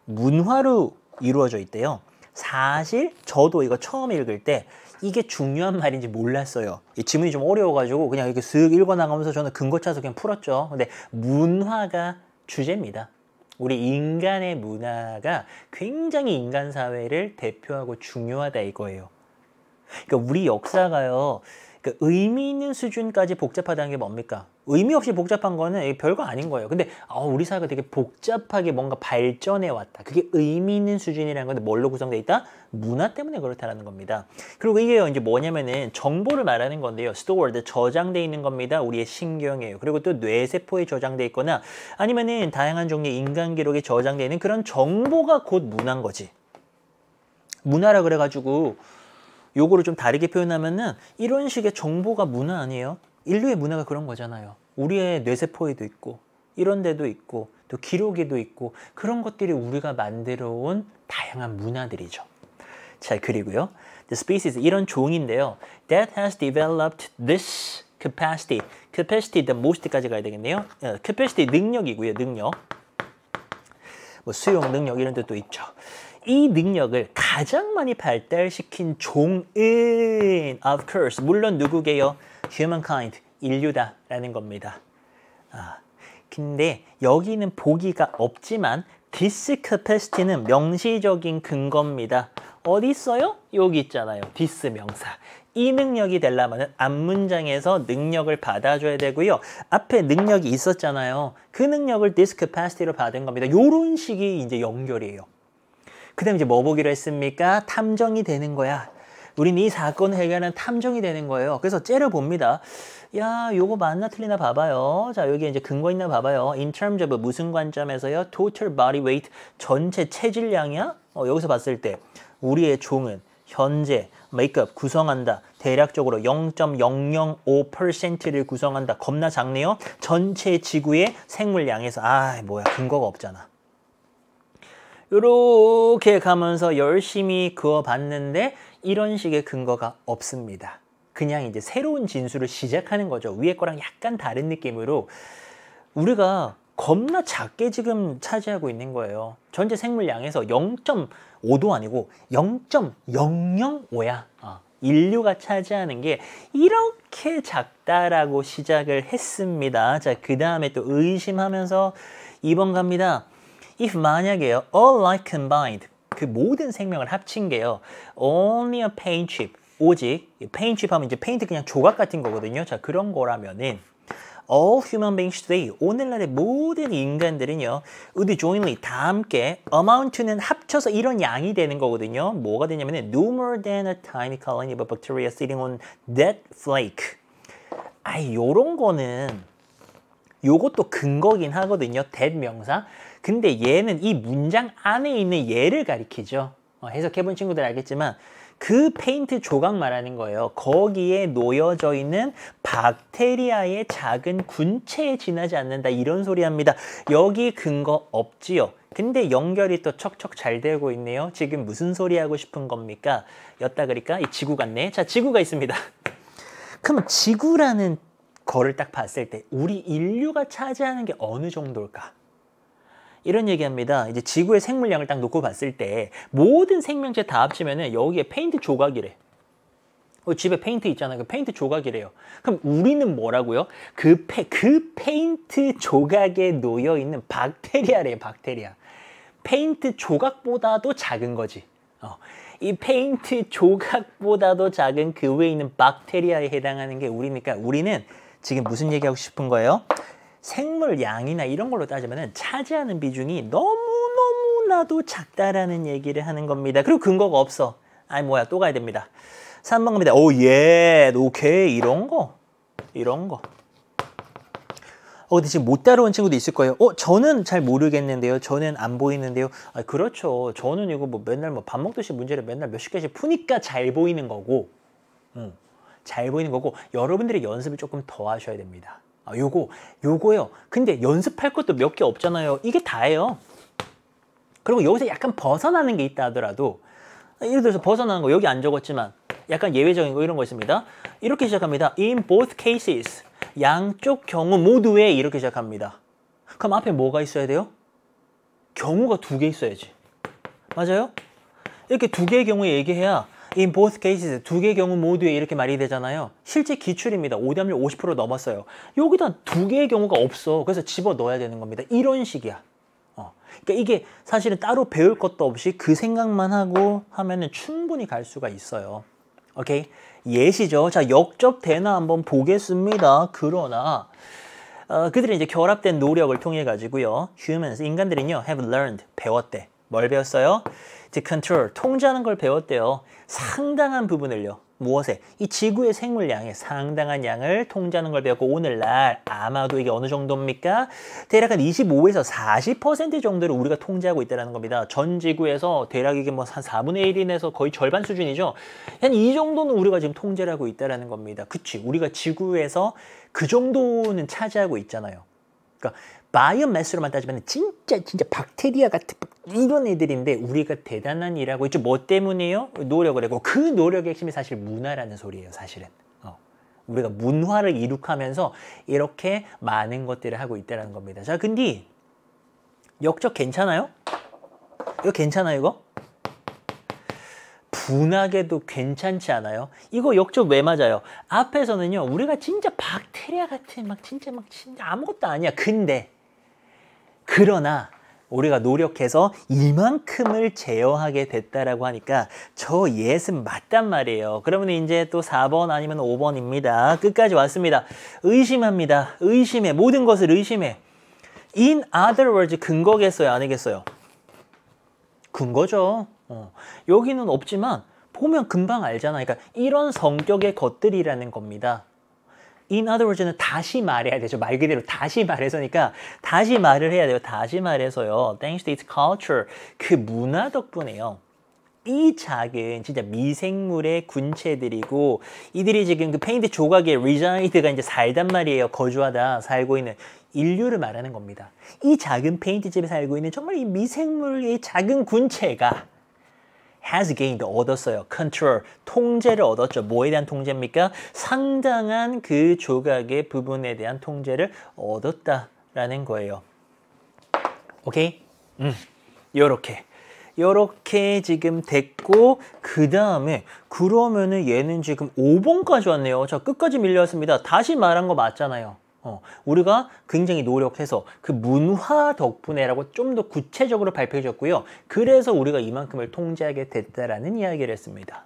Speaker 1: 문화로 이루어져 있대요. 사실 저도 이거 처음 읽을 때 이게 중요한 말인지 몰랐어요. 이 지문이 좀 어려워가지고 그냥 이렇게 쓱 읽어나가면서 저는 근거 찾아서 그냥 풀었죠. 근데 문화가 주제입니다. 우리 인간의 문화가 굉장히 인간 사회를 대표하고 중요하다 이거예요. 그러니까 우리 역사가요. 그러니까 의미 있는 수준까지 복잡하다는 게 뭡니까? 의미 없이 복잡한 거는 별거 아닌 거예요. 근데 어, 우리 사회가 되게 복잡하게 뭔가 발전해 왔다. 그게 의미 있는 수준이라는 건데 뭘로 구성되어 있다? 문화 때문에 그렇다라는 겁니다. 그리고 이게 이제 뭐냐면은 정보를 말하는 건데요. stored 저장돼 있는 겁니다. 우리의 신경이에요. 그리고 또 뇌세포에 저장돼 있거나 아니면은 다양한 종류의 인간 기록에 저장돼 있는 그런 정보가 곧 문화인 거지. 문화라 그래가지고 요거를 좀 다르게 표현하면은 이런 식의 정보가 문화 아니에요? 인류의 문화가 그런 거잖아요. 우리의 뇌세포에도 있고 이런 데도 있고 또 기록에도 있고 그런 것들이 우리가 만들어 온 다양한 문화들이죠. 자 그리고요. The species 이런 종인데요. That has developed this capacity. capacity, the most까지 가야 되겠네요. 예, capacity 능력이고요. 능력. 뭐 수용 능력 이런 데도 있죠. 이 능력을 가장 많이 발달시킨 종은 of course 물론 누구게요? humankind, 인류다라는 겁니다. 아, 근데 여기는 보기가 없지만 this capacity는 명시적인 근거입니다. 어디 있어요? 여기 있잖아요. this 명사. 이 능력이 되려면 앞문장에서 능력을 받아줘야 되고요. 앞에 능력이 있었잖아요. 그 능력을 this capacity로 받은 겁니다. 요런 식이 이제 연결이에요. 그 다음 에 이제 뭐 보기로 했습니까? 탐정이 되는 거야. 우린 이 사건 해결하는 탐정이 되는 거예요. 그래서 째려봅니다. 야, 요거 맞나 틀리나 봐봐요. 자, 여기 에 이제 근거 있나 봐봐요. In terms of 무슨 관점에서요? Total body weight, 전체 체질량이야? 어, 여기서 봤을 때 우리의 종은 현재 메이크업 구성한다. 대략적으로 0.005%를 구성한다. 겁나 작네요. 전체 지구의 생물량에서 아 뭐야 근거가 없잖아. 이렇게 가면서 열심히 그어봤는데 이런 식의 근거가 없습니다. 그냥 이제 새로운 진술을 시작하는 거죠. 위에 거랑 약간 다른 느낌으로 우리가 겁나 작게 지금 차지하고 있는 거예요. 전체 생물 량에서 0.5도 아니고 0.005야. 아, 인류가 차지하는 게 이렇게 작다라고 시작을 했습니다. 자, 그 다음에 또 의심하면서 2번 갑니다. If 만약에요, all life combined, 그 모든 생명을 합친 게요. Only a paint chip. 오직 paint chip 하면 이제 페인트 그냥 조각 같은 거거든요. 자 그런 거라면은 all human beings today 오늘날의 모든 인간들은요 would jointly 다 함께 amount는 합쳐서 이런 양이 되는 거거든요 뭐가 되냐면 no more than a tiny colony of bacteria sitting on that flake 아이 요런 거는 요것도 근거긴 하거든요 that 명사 근데 얘는 이 문장 안에 있는 얘를 가리키죠. 어, 해석해본 친구들 알겠지만 그 페인트 조각 말하는 거예요. 거기에 놓여져 있는 박테리아의 작은 군체에 지나지 않는다. 이런 소리 합니다. 여기 근거 없지요. 근데 연결이 또 척척 잘 되고 있네요. 지금 무슨 소리 하고 싶은 겁니까? 였다 그러니까 이 지구 같네. 자, 지구가 있습니다. 그럼 지구라는 거를 딱 봤을 때 우리 인류가 차지하는 게 어느 정도일까? 이런 얘기합니다. 이제 지구의 생물량을 딱 놓고 봤을 때 모든 생명체 다 합치면은 여기에 페인트 조각이래. 어, 집에 페인트 있잖아요. 그 페인트 조각이래요. 그럼 우리는 뭐라고요? 그, 페, 그 페인트 조각에 놓여 있는 박테리아래요. 박테리아. 페인트 조각보다도 작은 거지. 어. 이 페인트 조각보다도 작은 그 외에 있는 박테리아에 해당하는 게 우리니까 우리는 지금 무슨 얘기하고 싶은 거예요? 생물 양이나 이런 걸로 따지면 차지하는 비중이 너무너무나도 작다라는 얘기를 하는 겁니다. 그리고 근거가 없어. 아니 뭐야 또 가야 됩니다. 3번 갑니다. 오 예, 오케이 이런 거 이런 거. 어, 근데 지금 못 따라온 친구도 있을 거예요. 어, 저는 잘 모르겠는데요. 저는 안 보이는데요. 아, 그렇죠. 저는 이거 뭐 맨날 뭐 밥 먹듯이 문제를 맨날 몇십 개씩 푸니까 잘 보이는 거고, 응. 잘 보이는 거고, 여러분들이 연습을 조금 더 하셔야 됩니다. 아, 요거 요거요 근데 연습할 것도 몇 개 없잖아요 이게 다예요 그리고 여기서 약간 벗어나는 게 있다 하더라도 예를 들어서 벗어나는 거 여기 안 적었지만 약간 예외적인 거 이런 거 있습니다 이렇게 시작합니다 in both cases 양쪽 경우 모두에 이렇게 시작합니다 그럼 앞에 뭐가 있어야 돼요? 경우가 두 개 있어야지 맞아요? 이렇게 두 개의 경우에 얘기해야 In both cases, 두 개의 경우 모두에 이렇게 말이 되잖아요. 실제 기출입니다. 오답률 50% 넘었어요. 여기다 두 개의 경우가 없어. 그래서 집어넣어야 되는 겁니다. 이런 식이야. 어. 그러니까 이게 사실은 따로 배울 것도 없이 그 생각만 하고 하면은 충분히 갈 수가 있어요. 오케이? 예시죠. 자, 역접 대나 한번 보겠습니다. 그러나 어, 그들이 이제 결합된 노력을 통해 가지고요. humans 인간들은요 have learned 배웠대. 뭘 배웠어요? to control, 통제하는 걸 배웠대요. 상당한 부분을요. 무엇에? 이 지구의 생물량에 상당한 양을 통제하는 걸 배웠고 오늘날 아마도 이게 어느 정도입니까? 대략 한 25에서 40% 정도를 우리가 통제하고 있다는 겁니다. 전 지구에서 대략 이게 뭐한 4분의 1인에서 거의 절반 수준이죠. 한 이 정도는 우리가 지금 통제를 하고 있다는 겁니다. 그치? 우리가 지구에서 그 정도는 차지하고 있잖아요. 그러니까 바이언 매스로만 따지면 진짜 진짜 박테리아 같은 이런 애들인데 우리가 대단한 일하고 있죠. 뭐 때문에요? 노력을 했고 그 노력의 핵심이 사실 문화라는 소리예요. 사실은. 어. 우리가 문화를 이룩하면서 이렇게 많은 것들을 하고 있다는 겁니다. 자, 근데 역적 괜찮아요? 이거 괜찮아요, 이거? 분하게도 괜찮지 않아요? 이거 역적 왜 맞아요? 앞에서는요, 우리가 진짜 박테리아 같은 막 진짜 막 진짜 아무것도 아니야. 근데 그러나 우리가 노력해서 이만큼을 제어하게 됐다라고 하니까 저 예습 맞단 말이에요. 그러면 이제 또 4번 아니면 5번입니다. 끝까지 왔습니다. 의심합니다. 의심해. 모든 것을 의심해. In other words, 근거겠어요? 아니겠어요? 근거죠. 어. 여기는 없지만 보면 금방 알잖아. 그러니까 이런 성격의 것들이라는 겁니다. in other words는 다시 말해야 되죠. 말 그대로 다시 말해서니까 다시 말을 해야 돼요. 다시 말해서요. Thanks to its culture, 그 문화 덕분에요. 이 작은 진짜 미생물의 군체들이고 이들이 지금 그 페인트 조각에 리자이드가 이제 살단 말이에요. 거주하다 살고 있는 인류를 말하는 겁니다. 이 작은 페인트집에 살고 있는 정말 이 미생물의 작은 군체가 has gained 얻었어요. control 통제를 얻었죠. 뭐에 대한 통제입니까? 상당한 그 조각의 부분에 대한 통제를 얻었다라는 거예요. 오케이? 음. 요렇게. 요렇게 지금 됐고 그 다음에 그러면은 얘는 지금 5번까지 왔네요. 저 끝까지 밀려왔습니다. 다시 말한 거 맞잖아요. 어, 우리가 굉장히 노력해서 그 문화 덕분에라고 좀 더 구체적으로 발표해줬고요. 그래서 우리가 이만큼을 통제하게 됐다라는 이야기를 했습니다.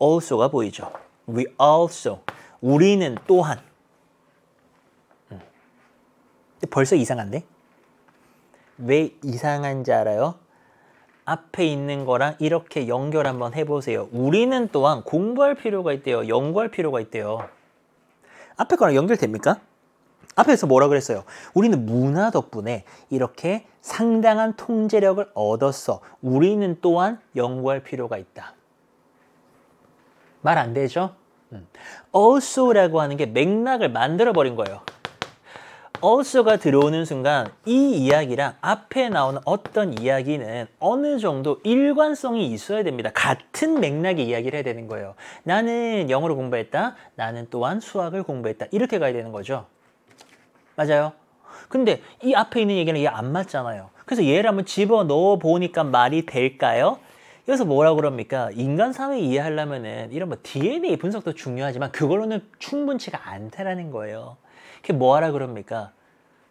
Speaker 1: also가 보이죠. We also. 우리는 또한. 음. 벌써 이상한데? 왜 이상한지 알아요? 앞에 있는 거랑 이렇게 연결 한번 해보세요. 우리는 또한 공부할 필요가 있대요. 연구할 필요가 있대요. 앞에 거랑 연결됩니까? 앞에서 뭐라 그랬어요? 우리는 문화 덕분에 이렇게 상당한 통제력을 얻었어. 우리는 또한 연구할 필요가 있다. 말 안 되죠? 음. also라고 하는 게 맥락을 만들어버린 거예요. also가 들어오는 순간 이 이야기랑 앞에 나오는 어떤 이야기는 어느 정도 일관성이 있어야 됩니다. 같은 맥락의 이야기를 해야 되는 거예요. 나는 영어를 공부했다. 나는 또한 수학을 공부했다. 이렇게 가야 되는 거죠. 맞아요. 근데 이 앞에 있는 얘기는 이게 안 맞잖아요. 그래서 얘를 한번 집어넣어 보니까 말이 될까요? 여기서 뭐라 그럽니까? 인간 사회 이해하려면은 이런 뭐 DNA 분석도 중요하지만 그걸로는 충분치가 않다라는 거예요. 그게 뭐하라 그럽니까?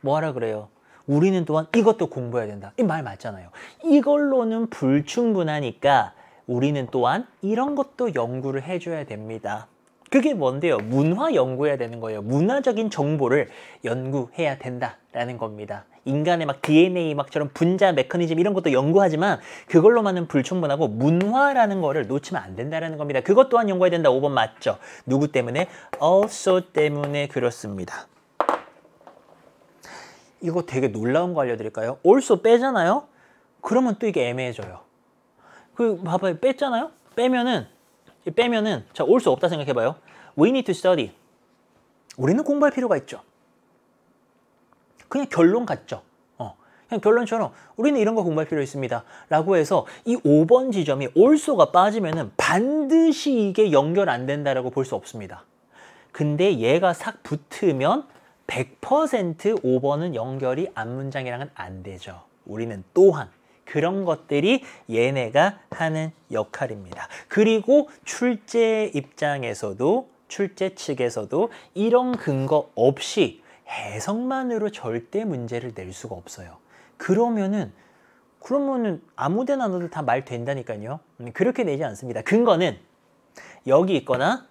Speaker 1: 뭐하라 그래요? 우리는 또한 이것도 공부해야 된다. 이 말 맞잖아요. 이걸로는 불충분하니까 우리는 또한 이런 것도 연구를 해줘야 됩니다. 그게 뭔데요? 문화 연구해야 되는 거예요. 문화적인 정보를 연구해야 된다라는 겁니다. 인간의 막 DNA 막처럼 분자 메커니즘 이런 것도 연구하지만 그걸로만은 불충분하고 문화라는 거를 놓치면 안 된다라는 겁니다. 그것 또한 연구해야 된다. 5번 맞죠? 누구 때문에? 어소 때문에 그렇습니다. 이거 되게 놀라운 거 알려드릴까요? 올 l 빼잖아요? 그러면 또 이게 애매해져요. 그 봐봐요. 뺐잖아요? 빼면은 빼면은 자, 올 수 없다 생각해봐요. We need to study. 우리는 공부할 필요가 있죠. 그냥 결론 같죠. 어, 그냥 결론처럼 우리는 이런 거 공부할 필요 있습니다. 라고 해서 이 5번 지점이 올소가 빠지면은 반드시 이게 연결 안 된다라고 볼 수 없습니다. 근데 얘가 싹 붙으면 100% 5번은 연결이 앞문장이랑은 안 되죠. 우리는 또한 그런 것들이 얘네가 하는 역할입니다. 그리고 출제 입장에서도 출제 측에서도 이런 근거 없이 해석만으로 절대 문제를 낼 수가 없어요. 그러면은 그러면은 아무 데나 넣어도 다 말 된다니까요. 음, 그렇게 내지 않습니다. 근거는 여기 있거나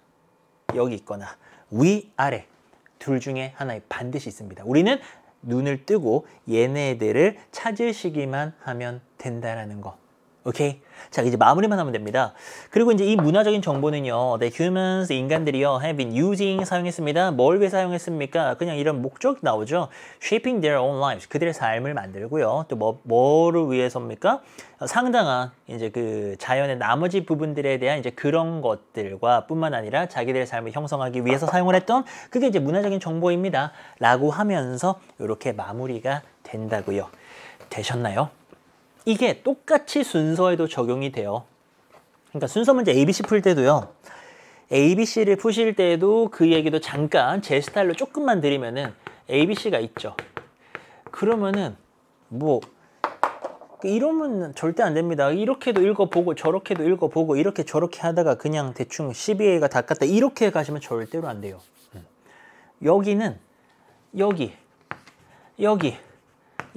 Speaker 1: 여기 있거나 위 아래 둘 중에 하나에 반드시 있습니다. 우리는 눈을 뜨고 얘네들을 찾으시기만 하면 된다라는 것. 오케이? 자, 이제 마무리만 하면 됩니다. 그리고 이제 이 문화적인 정보는요. The 네, humans, 인간들이요. have been using, 사용했습니다. 뭘 위해 사용했습니까? 그냥 이런 목적 나오죠. shaping their own lives, 그들의 삶을 만들고요. 또 뭐, 뭐를 위해서입니까? 상당한 이제 그 자연의 나머지 부분들에 대한 이제 그런 것들과 뿐만 아니라 자기들의 삶을 형성하기 위해서 사용을 했던 그게 이제 문화적인 정보입니다. 라고 하면서 이렇게 마무리가 된다고요. 되셨나요? 이게 똑같이 순서에도 적용이 돼요. 그러니까 순서 문제 ABC 풀 때도요. ABC를 푸실 때도 그 얘기도 잠깐 제 스타일로 조금만 드리면은 ABC가 있죠. 그러면은 뭐 이러면 절대 안 됩니다. 이렇게도 읽어보고 저렇게도 읽어보고 이렇게 저렇게 하다가 그냥 대충 12A가 닦았다 이렇게 가시면 절대로 안 돼요. 여기는 여기 여기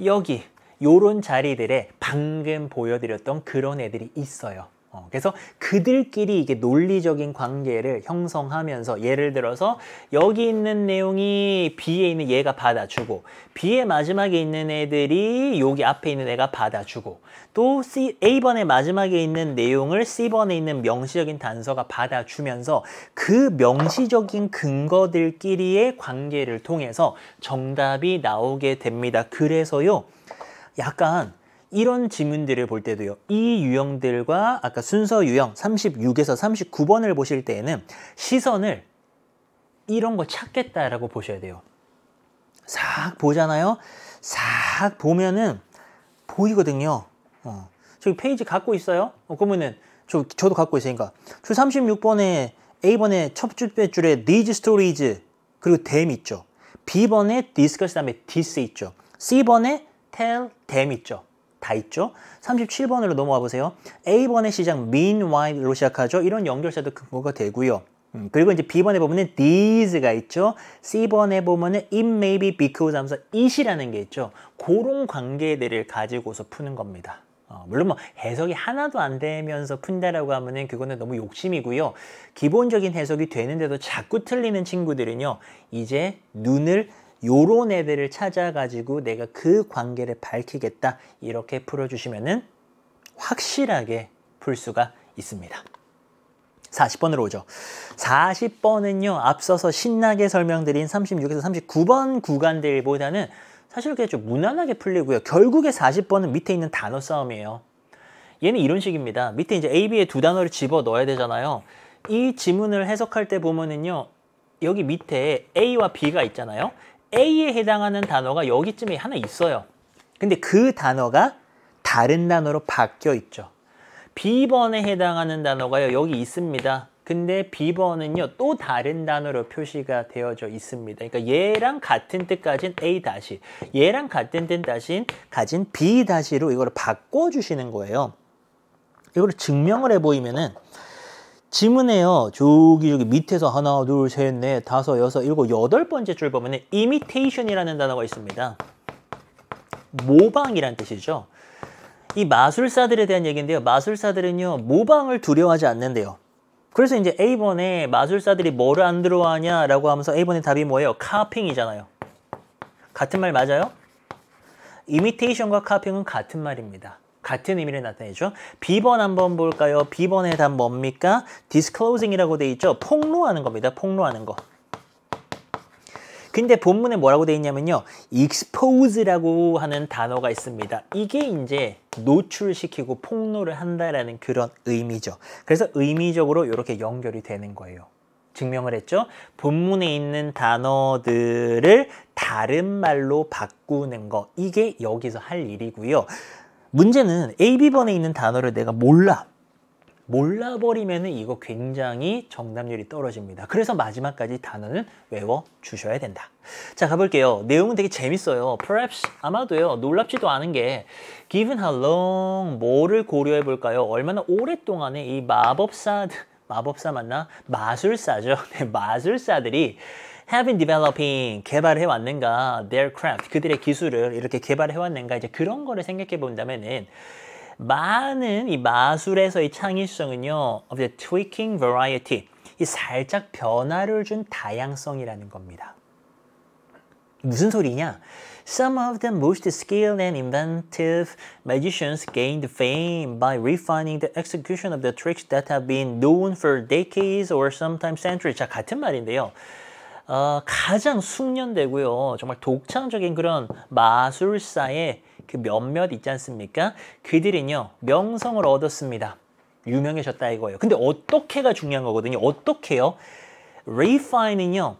Speaker 1: 여기 요런 자리들에 방금 보여드렸던 그런 애들이 있어요. 어, 그래서 그들끼리 이게 논리적인 관계를 형성하면서 예를 들어서 여기 있는 내용이 B에 있는 얘가 받아주고 B의 마지막에 있는 애들이 여기 앞에 있는 애가 받아주고 또 C, A번의 마지막에 있는 내용을 C번에 있는 명시적인 단서가 받아주면서 그 명시적인 근거들끼리의 관계를 통해서 정답이 나오게 됩니다. 그래서요. 약간 이런 지문들을 볼 때도요. 이 유형들과 아까 순서 유형 36에서 39번을 보실 때에는 시선을 이런 거 찾겠다라고 보셔야 돼요. 싹 보잖아요. 싹 보면은 보이거든요. 어. 저기 페이지 갖고 있어요? 어, 그러면은 저, 저도 갖고 있으니까 줄 36번에 A번에 첫 번째 줄에 these stories 그리고 them 있죠. B번에 discuss 다음에 this 있죠. C번에 tell them 있죠. 다 있죠. 37번으로 넘어와 보세요. A번의 시작 meanwhile로 시작하죠. 이런 연결사도 근거가 되고요. 음, 그리고 이제 B번에 보면은 these가 있죠. C번에 보면은 it may be because 하면서 it이라는 게 있죠. 그런 관계들을 가지고서 푸는 겁니다. 어, 물론 뭐 해석이 하나도 안 되면서 푼다라고 하면은 그거는 너무 욕심이고요. 기본적인 해석이 되는데도 자꾸 틀리는 친구들은요. 이제 눈을 요런 애들을 찾아가지고 내가 그 관계를 밝히겠다 이렇게 풀어주시면은 확실하게 풀 수가 있습니다. 40번으로 오죠. 40번은요. 앞서서 신나게 설명드린 36에서 39번 구간들보다는 사실 그게 좀 무난하게 풀리고요. 결국에 40번은 밑에 있는 단어 싸움이에요. 얘는 이런 식입니다. 밑에 이제 A, b 에두 단어를 집어 넣어야 되잖아요. 이 지문을 해석할 때 보면은요. 여기 밑에 A와 B가 있잖아요. A에 해당하는 단어가 여기쯤에 하나 있어요. 근데 그 단어가 다른 단어로 바뀌어 있죠. B번에 해당하는 단어가 여기 있습니다. 근데 B번은요 또 다른 단어로 표시가 되어져 있습니다. 그러니까 얘랑 같은 뜻까진 A 다시, 얘랑 같은 뜻 다신 가진 B 다시로 이걸 바꿔 주시는 거예요. 이걸 증명을 해 보이면은 지문에요. 저기 저기 밑에서 하나, 둘, 셋, 넷, 다섯, 여섯, 일곱, 여덟 번째 줄 보면 i m i t a t 이라는 단어가 있습니다. 모방이란 뜻이죠. 이 마술사들에 대한 얘기인데요. 마술사들은요. 모방을 두려워하지 않는데요. 그래서 이제 A번에 마술사들이 뭐를 안 들어하냐라고 하면서 A번의 답이 뭐예요? 카핑이잖아요. 같은 말 맞아요? 이미테이션과 카핑은 같은 말입니다. 같은 의미를 나타내죠. 비번 한번 볼까요? 비번의답 뭡니까? disclosing이라고 돼 있죠. 폭로하는 겁니다. 폭로하는 거. 근데 본문에 뭐라고 돼 있냐면요. expose라고 하는 단어가 있습니다. 이게 이제 노출시키고 폭로를 한다라는 그런 의미죠. 그래서 의미적으로 이렇게 연결이 되는 거예요. 증명을 했죠. 본문에 있는 단어들을 다른 말로 바꾸는 거. 이게 여기서 할 일이고요. 문제는 AB번에 있는 단어를 내가 몰라. 몰라버리면 이거 굉장히 정답률이 떨어집니다. 그래서 마지막까지 단어는 외워주셔야 된다. 자 가볼게요. 내용은 되게 재밌어요. Perhaps 아마도요. 놀랍지도 않은 게 Given how long 뭐를 고려해 볼까요? 얼마나 오랫동안에 이 마법사 마법사 맞나? 마술사죠. 네, 마술사들이 have been developing 개발해 왔는가 their craft 그들의 기술을 이렇게 개발해 왔는가 이제 그런 거를 생각해 본다면은 많은 이 마술에서의 창의성은요 of the tweaking variety 이 살짝 변화를 준 다양성이라는 겁니다. 무슨 소리냐? Some of the most skilled and inventive magicians gained fame by refining the execution of the tricks that have been known for decades or sometimes centuries. 자, 같은 말인데요. 어, 가장 숙련되고요. 정말 독창적인 그런 마술사의 그 몇몇 있지 않습니까? 그들은요. 명성을 얻었습니다. 유명해졌다 이거예요. 근데 어떻게가 중요한 거거든요. 어떻게요? refine는요.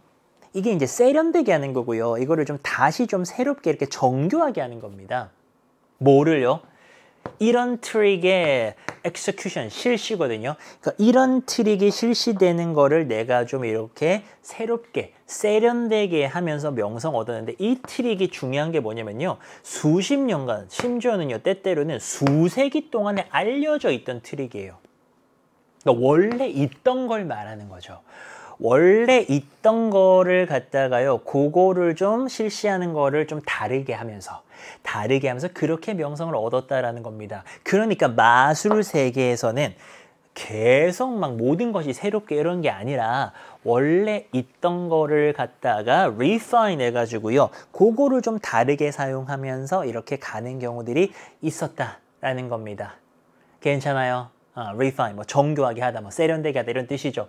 Speaker 1: 이게 이제 세련되게 하는 거고요. 이거를 좀 다시 좀 새롭게 이렇게 정교하게 하는 겁니다. 뭐를요? 이런 트릭에 execution 실시거든요. 그러니까 이런 트릭이 실시되는 거를 내가 좀 이렇게 새롭게 세련되게 하면서 명성 얻었는데 이 트릭이 중요한 게 뭐냐면요. 수십 년간 심지어는요 때때로는 수세기 동안에 알려져 있던 트릭이에요. 그러니까 원래 있던 걸 말하는 거죠. 원래 있던 거를 갖다가요 그거를 좀 실시하는 거를 좀 다르게 하면서 다르게 하면서 그렇게 명성을 얻었다라는 겁니다. 그러니까 마술 세계에서는 계속 막 모든 것이 새롭게 이런 게 아니라 원래 있던 거를 갖다가 refine 해가지고요. 그거를 좀 다르게 사용하면서 이렇게 가는 경우들이 있었다라는 겁니다. 괜찮아요. 아, refine, 뭐 정교하게 하다, 뭐 세련되게 하다 이런 뜻이죠.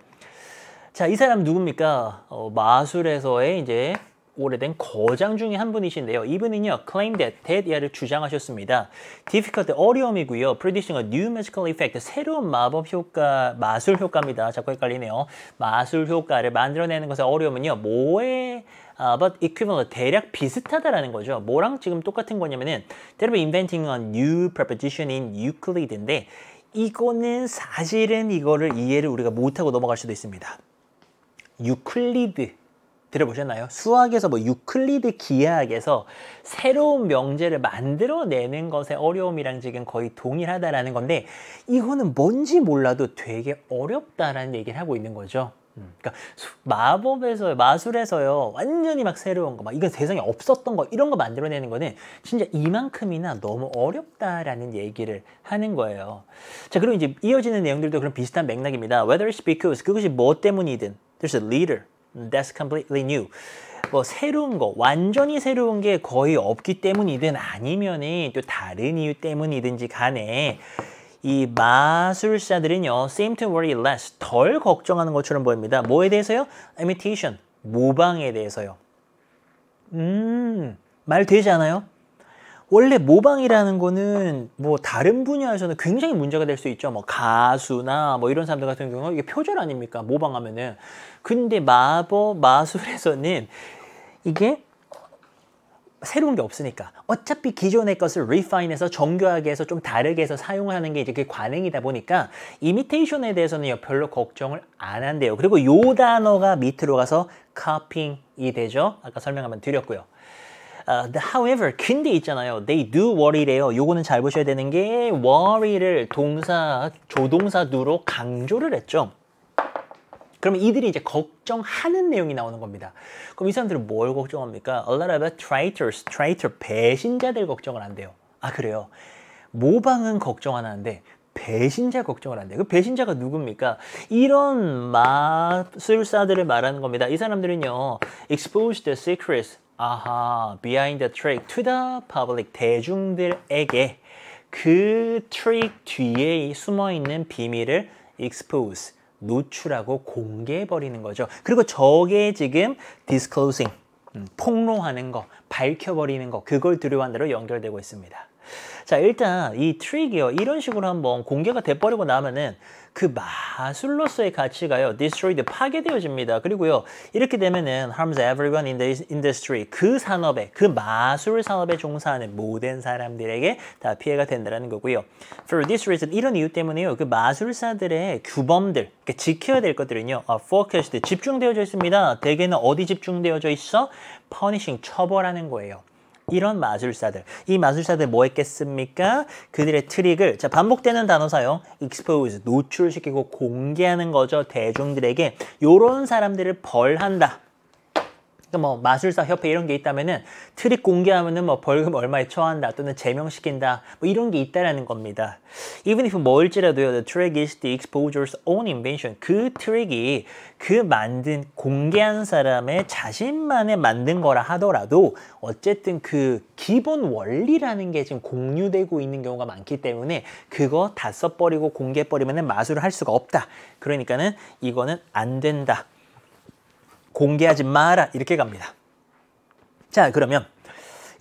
Speaker 1: 자, 이 사람 누굽니까? 어, 마술에서의 이제 오래된 거장 중에 한 분이신데요. 이분은요, claim that, that 이하를 주장하셨습니다. difficult, 어려움이고요. predicting a new magical effect, 새로운 마법 효과, 마술 효과입니다. 자꾸 헷갈리네요. 마술 효과를 만들어내는 것의 어려움은요, 뭐에 uh, but equivalent, 대략 비슷하다라는 거죠. 뭐랑 지금 똑같은 거냐면은 that of inventing a new preposition in Euclid인데 이거는 사실은 이거를 이해를 우리가 못하고 넘어갈 수도 있습니다. 유클리드 들어보셨나요? 수학에서 뭐 유클리드 기하학에서 새로운 명제를 만들어내는 것의 어려움이랑 지금 거의 동일하다라는 건데 이거는 뭔지 몰라도 되게 어렵다라는 얘기를 하고 있는 거죠. 음, 그러니까 마법에서 마술에서요 완전히 막 새로운 거 막 이건 세상에 없었던 거 이런 거 만들어내는 거는 진짜 이만큼이나 너무 어렵다라는 얘기를 하는 거예요 자 그리고 이제 이어지는 내용들도 그런 비슷한 맥락입니다 whether it's because 그것이 뭐 때문이든 There's a leader. That's completely new. 뭐 새로운 거, 완전히 새로운 게 거의 없기 때문이든 아니면은 또 다른 이유 때문이든지 간에 이 마술사들은요, seem to worry less, 덜 걱정하는 것처럼 보입니다. 뭐에 대해서요? imitation, 모방에 대해서요. 음, 말 되지 않아요? 원래 모방이라는 거는 뭐 다른 분야에서는 굉장히 문제가 될 수 있죠. 뭐 가수나 뭐 이런 사람들 같은 경우는 이게 표절 아닙니까? 모방하면은. 근데 마법, 마술에서는 이게 새로운 게 없으니까 어차피 기존의 것을 리파인해서 정교하게 해서 좀 다르게 해서 사용하는 게 이제 그 관행이다 보니까 이미테이션에 대해서는 별로 걱정을 안 한대요 그리고 요 단어가 밑으로 가서 카핑이 되죠 아까 설명 한번 드렸고요 t h e however, 근데 있잖아요. They do worry래요. 요거는 잘 보셔야 되는 게 worry를 동사, 조동사 d 로 강조를 했죠. 그러면 이들이 이제 걱정하는 내용이 나오는 겁니다. 그럼 이 사람들은 뭘 걱정합니까? A lot of traitors, traitor, 배신자들 걱정을 한대요. 아 그래요? 모방은 걱정 안 하는데 배신자 걱정을 한대요. 그 배신자가 누굽니까? 이런 마술사들을 말하는 겁니다. 이 사람들은요, expose the secrets, 아하, behind the trick to the public, 대중들에게 그 트릭 뒤에 숨어있는 비밀을 expose, 노출하고 공개해버리는 거죠. 그리고 저게 지금 disclosing, 음, 폭로하는 거, 밝혀버리는 거, 그걸 두려워한 대로 연결되고 있습니다. 자, 일단 이 트릭이요. 이런 식으로 한번 공개가 돼버리고 나면은 그 마술로서의 가치가요. destroyed 파괴되어집니다. 그리고요. 이렇게 되면은 harms everyone in the industry 그 산업에 그 마술 산업에 종사하는 모든 사람들에게 다 피해가 된다는 거고요. for this reason 이런 이유 때문에요. 그 마술사들의 규범들 그러니까 지켜야 될 것들은요. 아, focused 집중되어져 있습니다. 대개는 어디 집중되어져 있어? punishing 처벌하는 거예요. 이런 마술사들. 이 마술사들 뭐 했겠습니까? 그들의 트릭을 자 반복되는 단어 사용 expose 노출시키고 공개하는 거죠. 대중들에게 요런 사람들을 벌한다. 그러니까 뭐 마술사 협회 이런 게 있다면은 트릭 공개하면은 뭐 벌금 얼마에 처한다 또는 제명시킨다 뭐 이런 게 있다라는 겁니다. Even if 뭘지라도요, the trick is the exposure's own invention. 그 트릭이 그 만든 공개한 사람의 자신만의 만든 거라 하더라도 어쨌든 그 기본 원리라는 게 지금 공유되고 있는 경우가 많기 때문에 그거 다 써버리고 공개해버리면은 마술을 할 수가 없다. 그러니까는 이거는 안 된다. 공개하지 마라 이렇게 갑니다. 자 그러면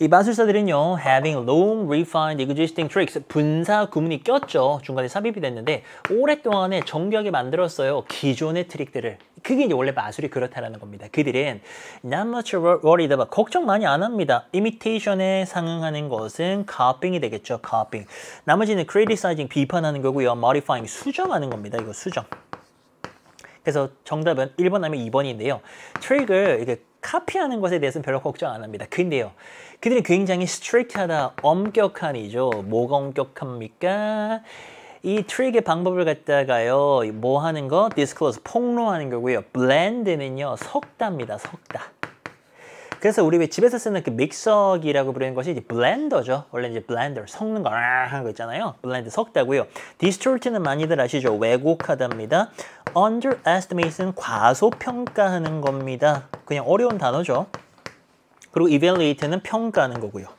Speaker 1: 이 마술사들은요 having long refined existing tricks 분사 구문이 꼈죠 중간에 삽입이 됐는데 오랫동안에 정교하게 만들었어요 기존의 트릭들을 그게 이제 원래 마술이 그렇다라는 겁니다 그들은 not much worried about 걱정 많이 안 합니다 imitation에 상응하는 것은 copying이 되겠죠 copying 나머지는 criticizing 비판하는 거고요 modifying 수정하는 겁니다 이거 수정 그래서 정답은 1번 아니면 2번인데요. 트릭을 이렇게 카피하는 것에 대해서는 별로 걱정 안 합니다. 근데요. 그들이 굉장히 스트릭트하다, 엄격한이죠. 뭐가 엄격합니까? 이 트릭의 방법을 갖다가요. 뭐 하는 거? 디스클로 l 폭로하는 거고요. 블 l 드는요 섞답니다. 섞다. 그래서 우리 왜 집에서 쓰는 그 믹서기라고 부르는 것이 이제 블렌더죠. 원래 이제 블렌더 섞는 거 아, 하는 거 있잖아요. 블렌더 섞다고요. 디스톨트는 토 많이들 아시죠? 왜곡하답니다. underestimate는 과소평가하는 겁니다. 그냥 어려운 단어죠. 그리고 evaluate는 평가하는 거고요.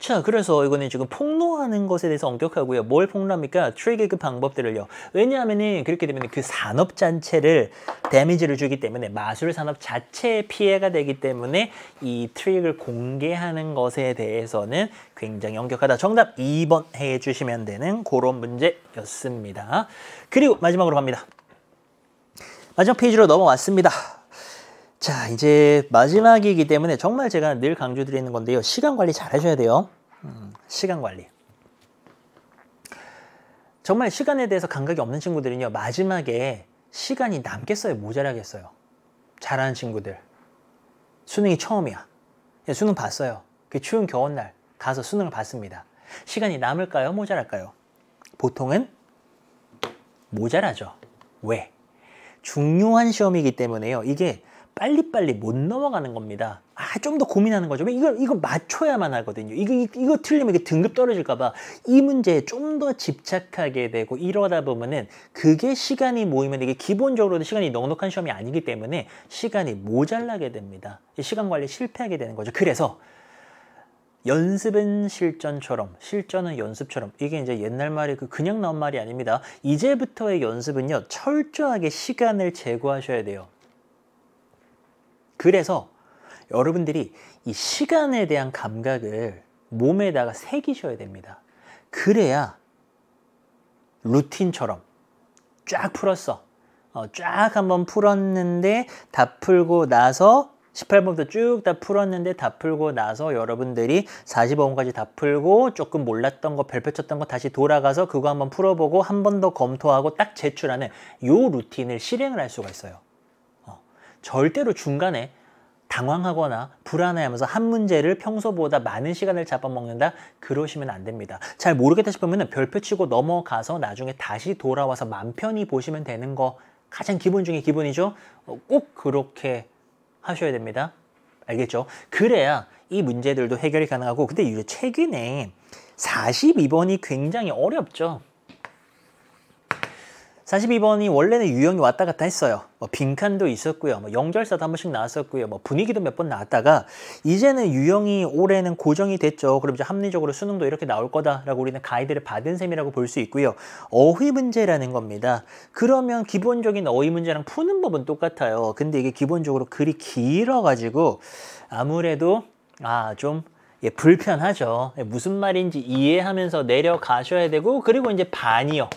Speaker 1: 자, 그래서 이거는 지금 폭로하는 것에 대해서 엄격하고요. 뭘 폭로합니까? 트리그 방법들을요. 왜냐하면은 그렇게 되면 그 산업 자체를 데미지를 주기 때문에 마술 산업 자체에 피해가 되기 때문에 이 트릭을 공개하는 것에 대해서는 굉장히 엄격하다. 정답 2번 해주시면 되는 그런 문제였습니다. 그리고 마지막으로 갑니다. 마지막 페이지로 넘어왔습니다. 자, 이제 마지막이기 때문에 정말 제가 늘 강조드리는 건데요. 시간 관리 잘 하셔야 돼요. 음, 시간 관리. 정말 시간에 대해서 감각이 없는 친구들은요. 마지막에 시간이 남겠어요? 모자라겠어요? 잘하는 친구들. 수능이 처음이야. 예, 수능 봤어요. 그 추운 겨울날 가서 수능을 봤습니다. 시간이 남을까요? 모자랄까요? 보통은 모자라죠. 왜? 중요한 시험이기 때문에요. 이게 빨리빨리 못 넘어가는 겁니다. 아, 좀 더 고민하는 거죠. 이거, 이거 맞춰야만 하거든요. 이거, 이거 틀리면 이게 등급 떨어질까봐 이 문제에 좀 더 집착하게 되고 이러다 보면은 그게 시간이 모이면 이게 기본적으로도 시간이 넉넉한 시험이 아니기 때문에 시간이 모자라게 됩니다. 시간 관리 실패하게 되는 거죠. 그래서 연습은 실전처럼, 실전은 연습처럼. 이게 이제 옛날 말이 그 그냥 나온 말이 아닙니다. 이제부터의 연습은요, 철저하게 시간을 제고하셔야 돼요. 그래서 여러분들이 이 시간에 대한 감각을 몸에다가 새기셔야 됩니다. 그래야 루틴처럼 쫙 풀었어. 어, 쫙 한번 풀었는데 다 풀고 나서 18번부터 쭉 다 풀었는데 다 풀고 나서 여러분들이 4 5번까지다 풀고 조금 몰랐던 거 별표쳤던 거 다시 돌아가서 그거 한번 풀어보고 한 번 더 검토하고 딱 제출하는 요 루틴을 실행을 할 수가 있어요. 절대로 중간에 당황하거나 불안해하면서 한 문제를 평소보다 많은 시간을 잡아먹는다 그러시면 안 됩니다 잘 모르겠다 싶으면 별표 치고 넘어가서 나중에 다시 돌아와서 맘 편히 보시면 되는 거 가장 기본 중에 기본이죠 어, 꼭 그렇게 하셔야 됩니다 알겠죠 그래야 이 문제들도 해결이 가능하고 근데 이제 책이네 42번이 굉장히 어렵죠 42번이 원래는 유형이 왔다 갔다 했어요. 뭐 빈칸도 있었고요. 뭐 영절사도 한 번씩 나왔었고요. 뭐 분위기도 몇 번 나왔다가 이제는 유형이 올해는 고정이 됐죠. 그럼 이제 합리적으로 수능도 이렇게 나올 거다라고 우리는 가이드를 받은 셈이라고 볼 수 있고요. 어휘 문제라는 겁니다. 그러면 기본적인 어휘 문제랑 푸는 법은 똑같아요. 근데 이게 기본적으로 글이 길어가지고 아무래도 아좀 예, 불편하죠. 무슨 말인지 이해하면서 내려가셔야 되고 그리고 이제 반이요.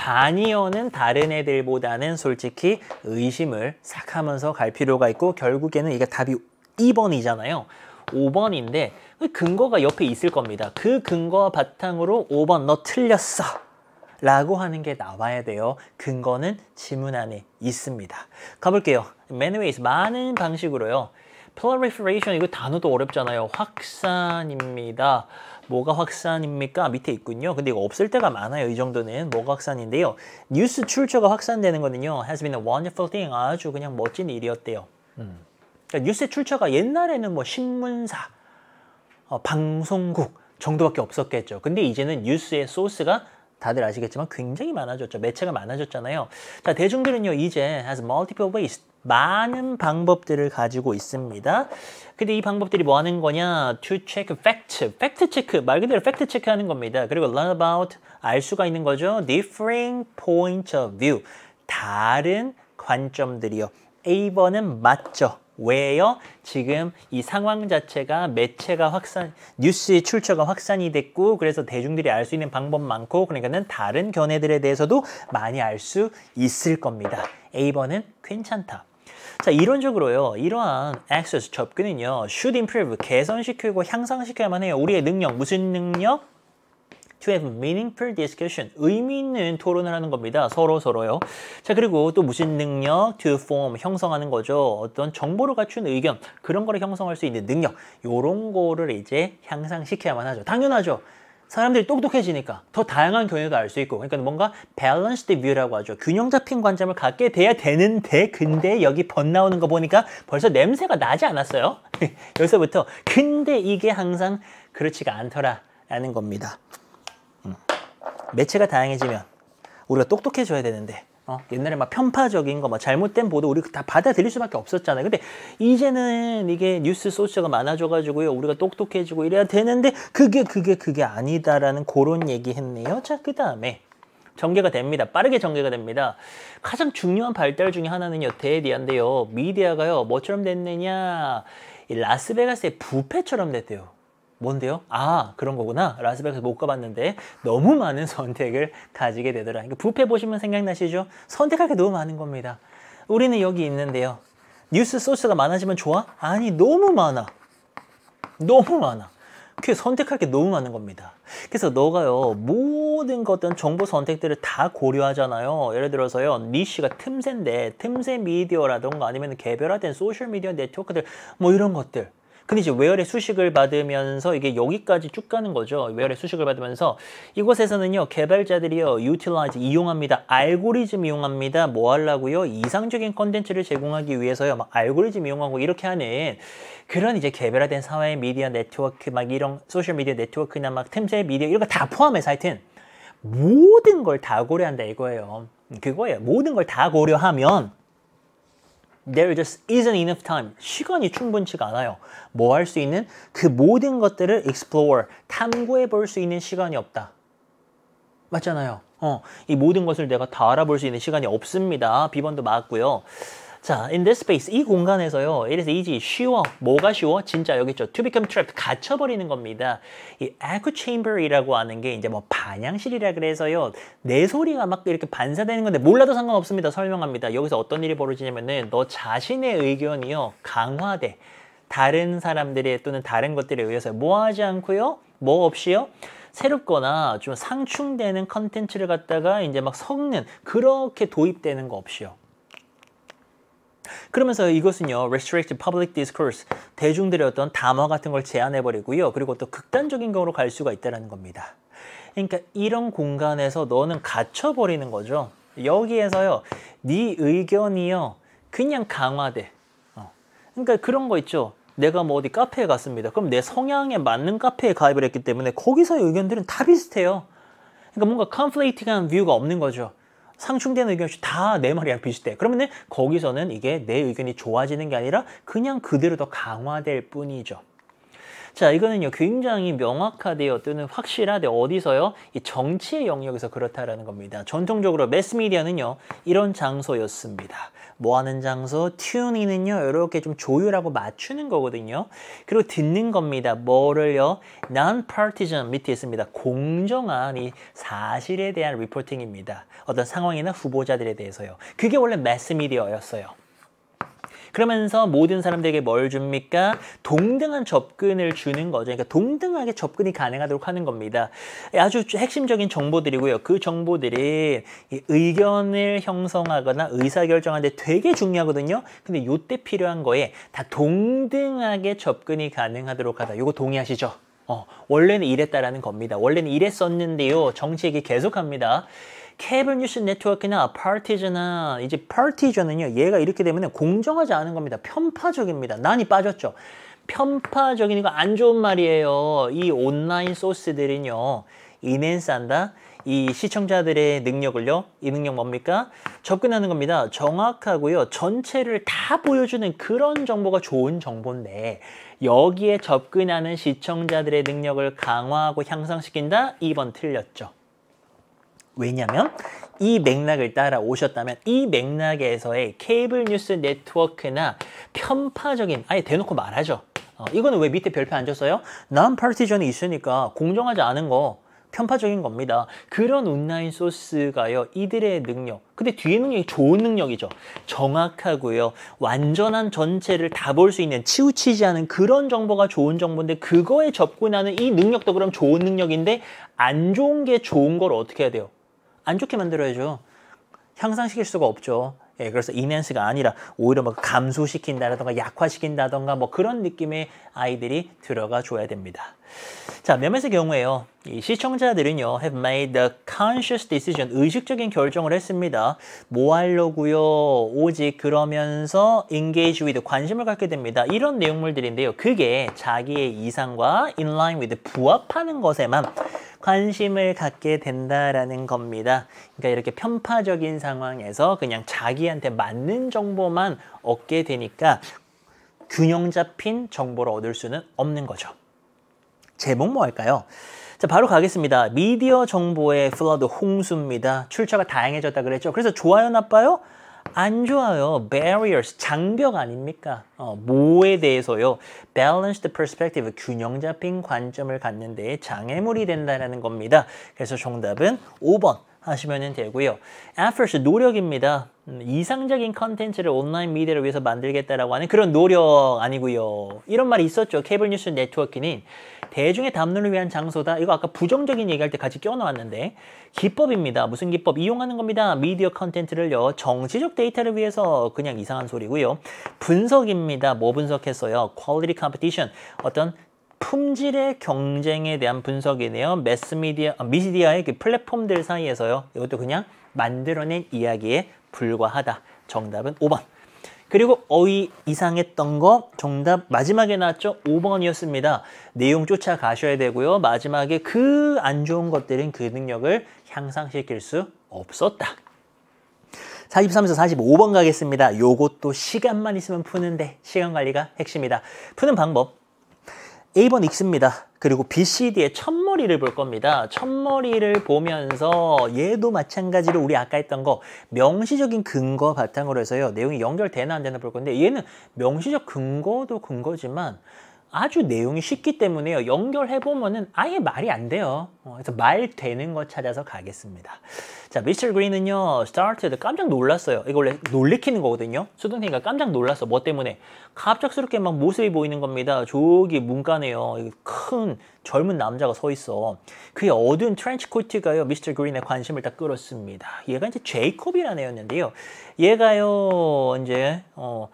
Speaker 1: 바니어는 다른 애들보다는 솔직히 의심을 싹 하면서 갈 필요가 있고 결국에는 이게 답이 2번이잖아요. 5번인데 그 근거가 옆에 있을 겁니다. 그 근거와 바탕으로 5번 너 틀렸어. 라고 하는 게 나와야 돼요. 근거는 지문 안에 있습니다. 가볼게요. many ways, 많은 방식으로요. proliferation, 이거 단어도 어렵잖아요. 확산입니다. 뭐가 확산입니까? 밑에 있군요. 근데 이거 없을 때가 많아요. 이 정도는 뭐가 확산인데요. 뉴스 출처가 확산되는 거는요. has been a wonderful thing. 아주 그냥 멋진 일이었대요. 음. 그러니까 뉴스의 출처가 옛날에는 뭐 신문사, 어, 방송국 정도밖에 없었겠죠. 근데 이제는 뉴스의 소스가 다들 아시겠지만 굉장히 많아졌죠. 매체가 많아졌잖아요. 자, 대중들은요, 이제 has multiple ways, 많은 방법들을 가지고 있습니다. 근데 이 방법들이 뭐 하는 거냐? To check fact. fact check. 말 그대로 fact check 하는 겁니다. 그리고 learn about 알 수가 있는 거죠. differing point of view. 다른 관점들이요. A번은 맞죠. 왜요? 지금 이 상황 자체가 매체가 확산, 뉴스의 출처가 확산이 됐고 그래서 대중들이 알 수 있는 방법 많고 그러니까는 다른 견해들에 대해서도 많이 알 수 있을 겁니다. A번은 괜찮다. 자, 이론적으로요. 이러한 access 접근은요. should improve 개선시키고 향상시켜야만 해요. 우리의 능력 무슨 능력? to have meaningful discussion 의미 있는 토론을 하는 겁니다. 서로 서로요. 자 그리고 또 무슨 능력 to form 형성하는 거죠. 어떤 정보를 갖춘 의견 그런 거를 형성할 수 있는 능력 요런 거를 이제 향상시켜야만 하죠. 당연하죠. 사람들이 똑똑해지니까 더 다양한 견해도 알 수 있고 그러니까 뭔가 b a l a n c 라고 하죠. 균형 잡힌 관점을 갖게 돼야 되는데 근데 여기 번 나오는 거 보니까 벌써 냄새가 나지 않았어요? 여기서부터 근데 이게 항상 그렇지가 않더라 라는 겁니다. 음. 매체가 다양해지면 우리가 똑똑해져야 되는데 어, 옛날에 막 편파적인 거, 막 잘못된 보도 우리 다 받아들일 수밖에 없었잖아요. 근데 이제는 이게 뉴스 소스가 많아져가지고요. 우리가 똑똑해지고 이래야 되는데 그게 그게 그게 아니다라는 그런 얘기했네요. 자, 그 다음에 전개가 됩니다. 빠르게 전개가 됩니다. 가장 중요한 발달 중에 하나는요. 대디한데요 미디어가요. 뭐처럼 됐느냐. 라스베가스의 부패처럼 됐대요. 뭔데요? 아 그런 거구나 라스베가스 못 가봤는데 너무 많은 선택을 가지게 되더라 이거 니까 부페 보시면 생각나시죠? 선택할 게 너무 많은 겁니다 우리는 여기 있는데요 뉴스 소스가 많아지면 좋아? 아니 너무 많아 너무 많아 그 선택할 게 너무 많은 겁니다 그래서 너가요 모든 어떤 정보 선택들을 다 고려하잖아요 예를 들어서요 니쉬가 틈새인데 틈새 미디어라던가 아니면 개별화된 소셜미디어 네트워크들 뭐 이런 것들 근데 이제 외열의 수식을 받으면서 이게 여기까지 쭉 가는 거죠. 외열의 수식을 받으면서 이곳에서는요. 개발자들이요. 유 t i l i 이용합니다. 알고리즘 이용합니다. 뭐 하려고요? 이상적인 컨텐츠를 제공하기 위해서요. 막 알고리즘 이용하고 이렇게 하는 그런 이제 개발화된 사회 미디어 네트워크 막 이런 소셜 미디어 네트워크나 막 틈새 미디어 이런 거 다 포함해서 하여튼 모든 걸 다 고려한다 이거예요. 그거예요. 모든 걸 다 고려하면 There just isn't enough time. 시간이 충분치가 않아요. 뭐 할 수 있는? 그 모든 것들을 explore, 탐구해 볼 수 있는 시간이 없다. 맞잖아요. 어, 이 모든 것을 내가 다 알아볼 수 있는 시간이 없습니다. 비번도 맞고요. 자, in this space, 이 공간에서요. It is easy, 쉬워. 뭐가 쉬워? 진짜 여기 있죠. To become trapped, 갇혀버리는 겁니다. 이 echo chamber이라고 하는 게 이제 뭐 반향실이라 그래서요. 내 소리가 막 이렇게 반사되는 건데 몰라도 상관없습니다. 설명합니다. 여기서 어떤 일이 벌어지냐면은 너 자신의 의견이요. 강화돼. 다른 사람들의 또는 다른 것들에 의해서 뭐하지 않고요. 뭐 없이요. 새롭거나 좀 상충되는 컨텐츠를 갖다가 이제 막 섞는 그렇게 도입되는 거 없이요. 그러면서 이것은요, restricted public discourse, 대중들의 어떤 담화 같은 걸 제한해버리고요. 그리고 또 극단적인 경우로 갈 수가 있다는 겁니다. 그러니까 이런 공간에서 너는 갇혀버리는 거죠. 여기에서요, 네 의견이요, 그냥 강화돼. 어. 그러니까 그런 거 있죠. 내가 뭐 어디 카페에 갔습니다. 그럼 내 성향에 맞는 카페에 가입을 했기 때문에 거기서의 의견들은 다 비슷해요. 그러니까 뭔가 컨플레이팅한 뷰가 없는 거죠. 상충되는 의견이 다 내 말이랑 비슷해. 그러면 은 거기서는 이게 내 의견이 좋아지는 게 아니라 그냥 그대로 더 강화될 뿐이죠. 자, 이거는요, 굉장히 명확하대요, 또는 확실하대, 어디서요? 이 정치의 영역에서 그렇다라는 겁니다. 전통적으로 매스미디어는요, 이런 장소였습니다. 뭐 하는 장소? 튜닝은요, 이렇게 좀 조율하고 맞추는 거거든요. 그리고 듣는 겁니다. 뭐를요? non-partisan 밑에 있습니다. 공정한 이 사실에 대한 리포팅입니다. 어떤 상황이나 후보자들에 대해서요. 그게 원래 매스미디어였어요. 그러면서 모든 사람들에게 뭘 줍니까? 동등한 접근을 주는 거죠. 그러니까 동등하게 접근이 가능하도록 하는 겁니다. 예, 아주 핵심적인 정보들이고요. 그 정보들이 의견을 형성하거나 의사결정하는데 되게 중요하거든요. 근데 요때 필요한 거에 다 동등하게 접근이 가능하도록 하다. 요거 동의하시죠? 어, 원래는 이랬다라는 겁니다. 원래는 이랬었는데요. 정치 얘기 계속합니다. 케블뉴스 이 네트워크나 파티즈나 이제 파티즈는요 얘가 이렇게 되면 공정하지 않은 겁니다 편파적입니다 난이 빠졌죠 편파적인 거 안 좋은 말이에요 이 온라인 소스들은요 이넨산다 이 시청자들의 능력을요 이 능력 뭡니까 접근하는 겁니다 정확하고요 전체를 다 보여주는 그런 정보가 좋은 정보인데 여기에 접근하는 시청자들의 능력을 강화하고 향상시킨다 2번 틀렸죠 왜냐면 이 맥락을 따라오셨다면 이 맥락에서의 케이블 뉴스 네트워크나 편파적인 아예 대놓고 말하죠 어, 이거는 왜 밑에 별표 안 줬어요? 난파 n p a r 이 있으니까 공정하지 않은 거 편파적인 겁니다. 그런 온라인 소스가요. 이들의 능력. 근데 뒤에 능력이 좋은 능력이죠. 정확하고요. 완전한 전체를 다 볼 수 있는 치우치지 않은 그런 정보가 좋은 정보인데 그거에 접근하는 이 능력도 그럼 좋은 능력인데 안 좋은 게 좋은 걸 어떻게 해야 돼요? 안 좋게 만들어야죠. 향상시킬 수가 없죠. 예, 그래서 인핸스가 아니라 오히려 막감소시킨다라가 뭐 약화시킨다던가 뭐 그런 느낌의 아이들이 들어가 줘야 됩니다. 자, 몇몇의 경우에요. 이 시청자들은요, have made the conscious decision, 의식적인 결정을 했습니다. 뭐 하려고요? 오직 그러면서 engage with, 관심을 갖게 됩니다. 이런 내용물들인데요. 그게 자기의 이상과 in line with, 부합하는 것에만 관심을 갖게 된다라는 겁니다. 그러니까 이렇게 편파적인 상황에서 그냥 자기한테 맞는 정보만 얻게 되니까 균형 잡힌 정보를 얻을 수는 없는 거죠. 제목 뭐할까요 자, 바로 가겠습니다. 미디어 정보의 플러드 홍수입니다. 출처가 다양해졌다 그랬죠. 그래서 좋아요, 나빠요? 안 좋아요. barriers, 장벽 아닙니까? 어, 뭐에 대해서요? balanced perspective, 균형 잡힌 관점을 갖는 데 장애물이 된다는 겁니다. 그래서 정답은 5번 하시면 되고요. e f f o r t 노력입니다. 음, 이상적인 컨텐츠를 온라인 미디어를 위해서 만들겠다라고 하는 그런 노력 아니고요. 이런 말이 있었죠. 케이블 뉴스 네트워킹인 대중의 담론을 위한 장소다. 이거 아까 부정적인 얘기할 때 같이 껴놓았는데 기법입니다. 무슨 기법? 이용하는 겁니다. 미디어 컨텐츠를요. 정치적 데이터를 위해서 그냥 이상한 소리고요. 분석입니다. 뭐 분석했어요? 퀄리티 컴피티션. 어떤 품질의 경쟁에 대한 분석이네요. 매스미디어, 아, 미디어의 그 플랫폼들 사이에서요. 이것도 그냥 만들어낸 이야기에 불과하다. 정답은 5번. 그리고 어이 이상했던 거 정답 마지막에 나왔죠? 5번이었습니다. 내용 쫓아가셔야 되고요. 마지막에 그 안 좋은 것들은 그 능력을 향상시킬 수 없었다. 43에서 45번 가겠습니다. 요것도 시간만 있으면 푸는데 시간 관리가 핵심이다. 푸는 방법 A번 익습니다. 그리고 BCD의 첫머리를 볼 겁니다. 첫머리를 보면서 얘도 마찬가지로 우리 아까 했던 거 명시적인 근거 바탕으로 해서요. 내용이 연결되나 안 되나 볼 건데 얘는 명시적 근거도 근거지만 아주 내용이 쉽기 때문에요. 연결해보면은 아예 말이 안 돼요. 어, 그래서 말 되는 거 찾아서 가겠습니다. 자, 미스터 그린은요, 스타트 r t e d 깜짝 놀랐어요. 이거 원래 놀래키는 거거든요. 수동생이가 깜짝 놀랐어. 뭐 때문에? 갑작스럽게 막 모습이 보이는 겁니다. 저기 문간네요큰 젊은 남자가 서 있어. 그의 어두운 트렌치 코트가요, 미스터 그린의 관심을 딱 끌었습니다. 얘가 이제 제이콥이라는 애였는데요. 얘가요, 이제, 어,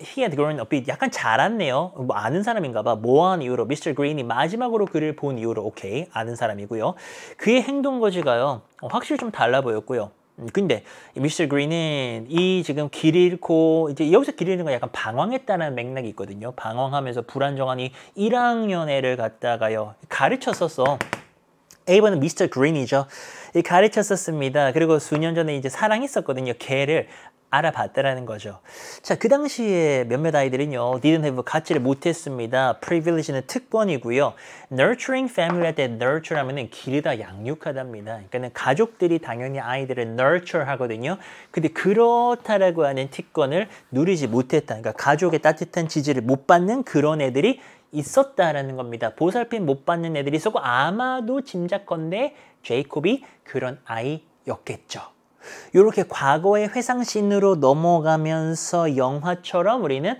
Speaker 1: he had grown u bit 약간 자랐네요. 뭐 아는 사람인가 봐. 모한 이후로 미스터 그린이 마지막으로 그를 본 이후로 오케이 아는 사람이고요. 그의 행동 거지가요. 어, 확실히 좀 달라 보였고요. 음, 근데 미스터 그린은 이 지금 길 잃고 이제 여기서 길 잃는 건 약간 방황했다는 맥락이 있거든요. 방황하면서 불안정한 이 1학년 애를 갖다가요 가르쳤었어. A번은 미스터 그린이죠. 가르쳤었습니다. 그리고 수년 전에 이제 사랑했었거든요. 걔를 알아봤다라는 거죠. 자, 그 당시에 몇몇 아이들은요, didn't have 갖지를 못했습니다. privilege는 특권이고요. nurturing family 할때 nurture 하면은 기르다 양육하답니다. 그러니까는 가족들이 당연히 아이들을 nurture 하거든요. 근데 그렇다라고 하는 특권을 누리지 못했다. 그러니까 가족의 따뜻한 지지를 못 받는 그런 애들이 있었다라는 겁니다. 보살핌 못 받는 애들이 있었고 아마도 짐작건데 제이콥이 그런 아이였겠죠. 이렇게 과거의 회상신으로 넘어가면서 영화처럼 우리는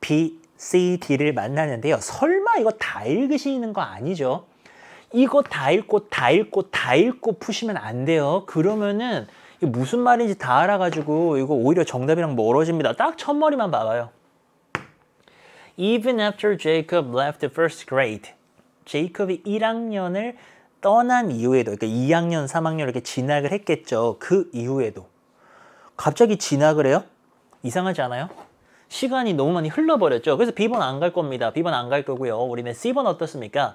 Speaker 1: B, C, D를 만나는데요. 설마 이거 다 읽으시는 거 아니죠? 이거 다 읽고 다 읽고 다 읽고 푸시면 안 돼요. 그러면은 무슨 말인지 다 알아가지고 이거 오히려 정답이랑 멀어집니다. 딱 첫머리만 봐봐요. Even after Jacob left the first grade, 제이콥이 1학년을 떠난 이후에도 그러니까 2학년, 3학년 이렇게 진학을 했겠죠. 그 이후에도 갑자기 진학을 해요? 이상하지 않아요? 시간이 너무 많이 흘러버렸죠. 그래서 B번 안 갈 겁니다. B번 안 갈 거고요. 우리는 C번 어떻습니까?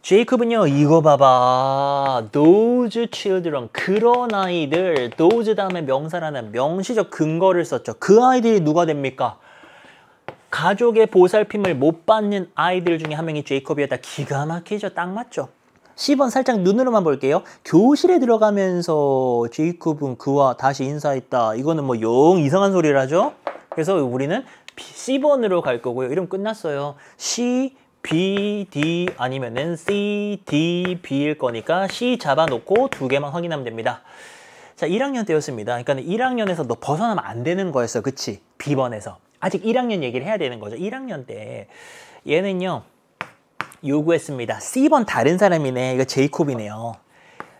Speaker 1: 제이콥은요 이거 봐봐 those children 그런 아이들 those 다음에 명사라는 명시적 근거를 썼죠 그 아이들이 누가 됩니까? 가족의 보살핌을 못 받는 아이들 중에 한 명이 제이콥이었다 기가 막히죠 딱 맞죠 10번 살짝 눈으로만 볼게요. 교실에 들어가면서 제이콥은 그와 다시 인사했다. 이거는 뭐 영 이상한 소리라죠? 그래서 우리는 C번으로 갈 거고요. 이름 끝났어요. C, B, D 아니면은 C, D, B일 거니까 C 잡아놓고 두 개만 확인하면 됩니다. 자, 1학년 때였습니다. 그러니까 1학년에서 너 벗어나면 안 되는 거였어. 그치? B번에서. 아직 1학년 얘기를 해야 되는 거죠. 1학년 때 얘는요. 요구했습니다. C번 다른 사람이네. 이거 제이콥이네요.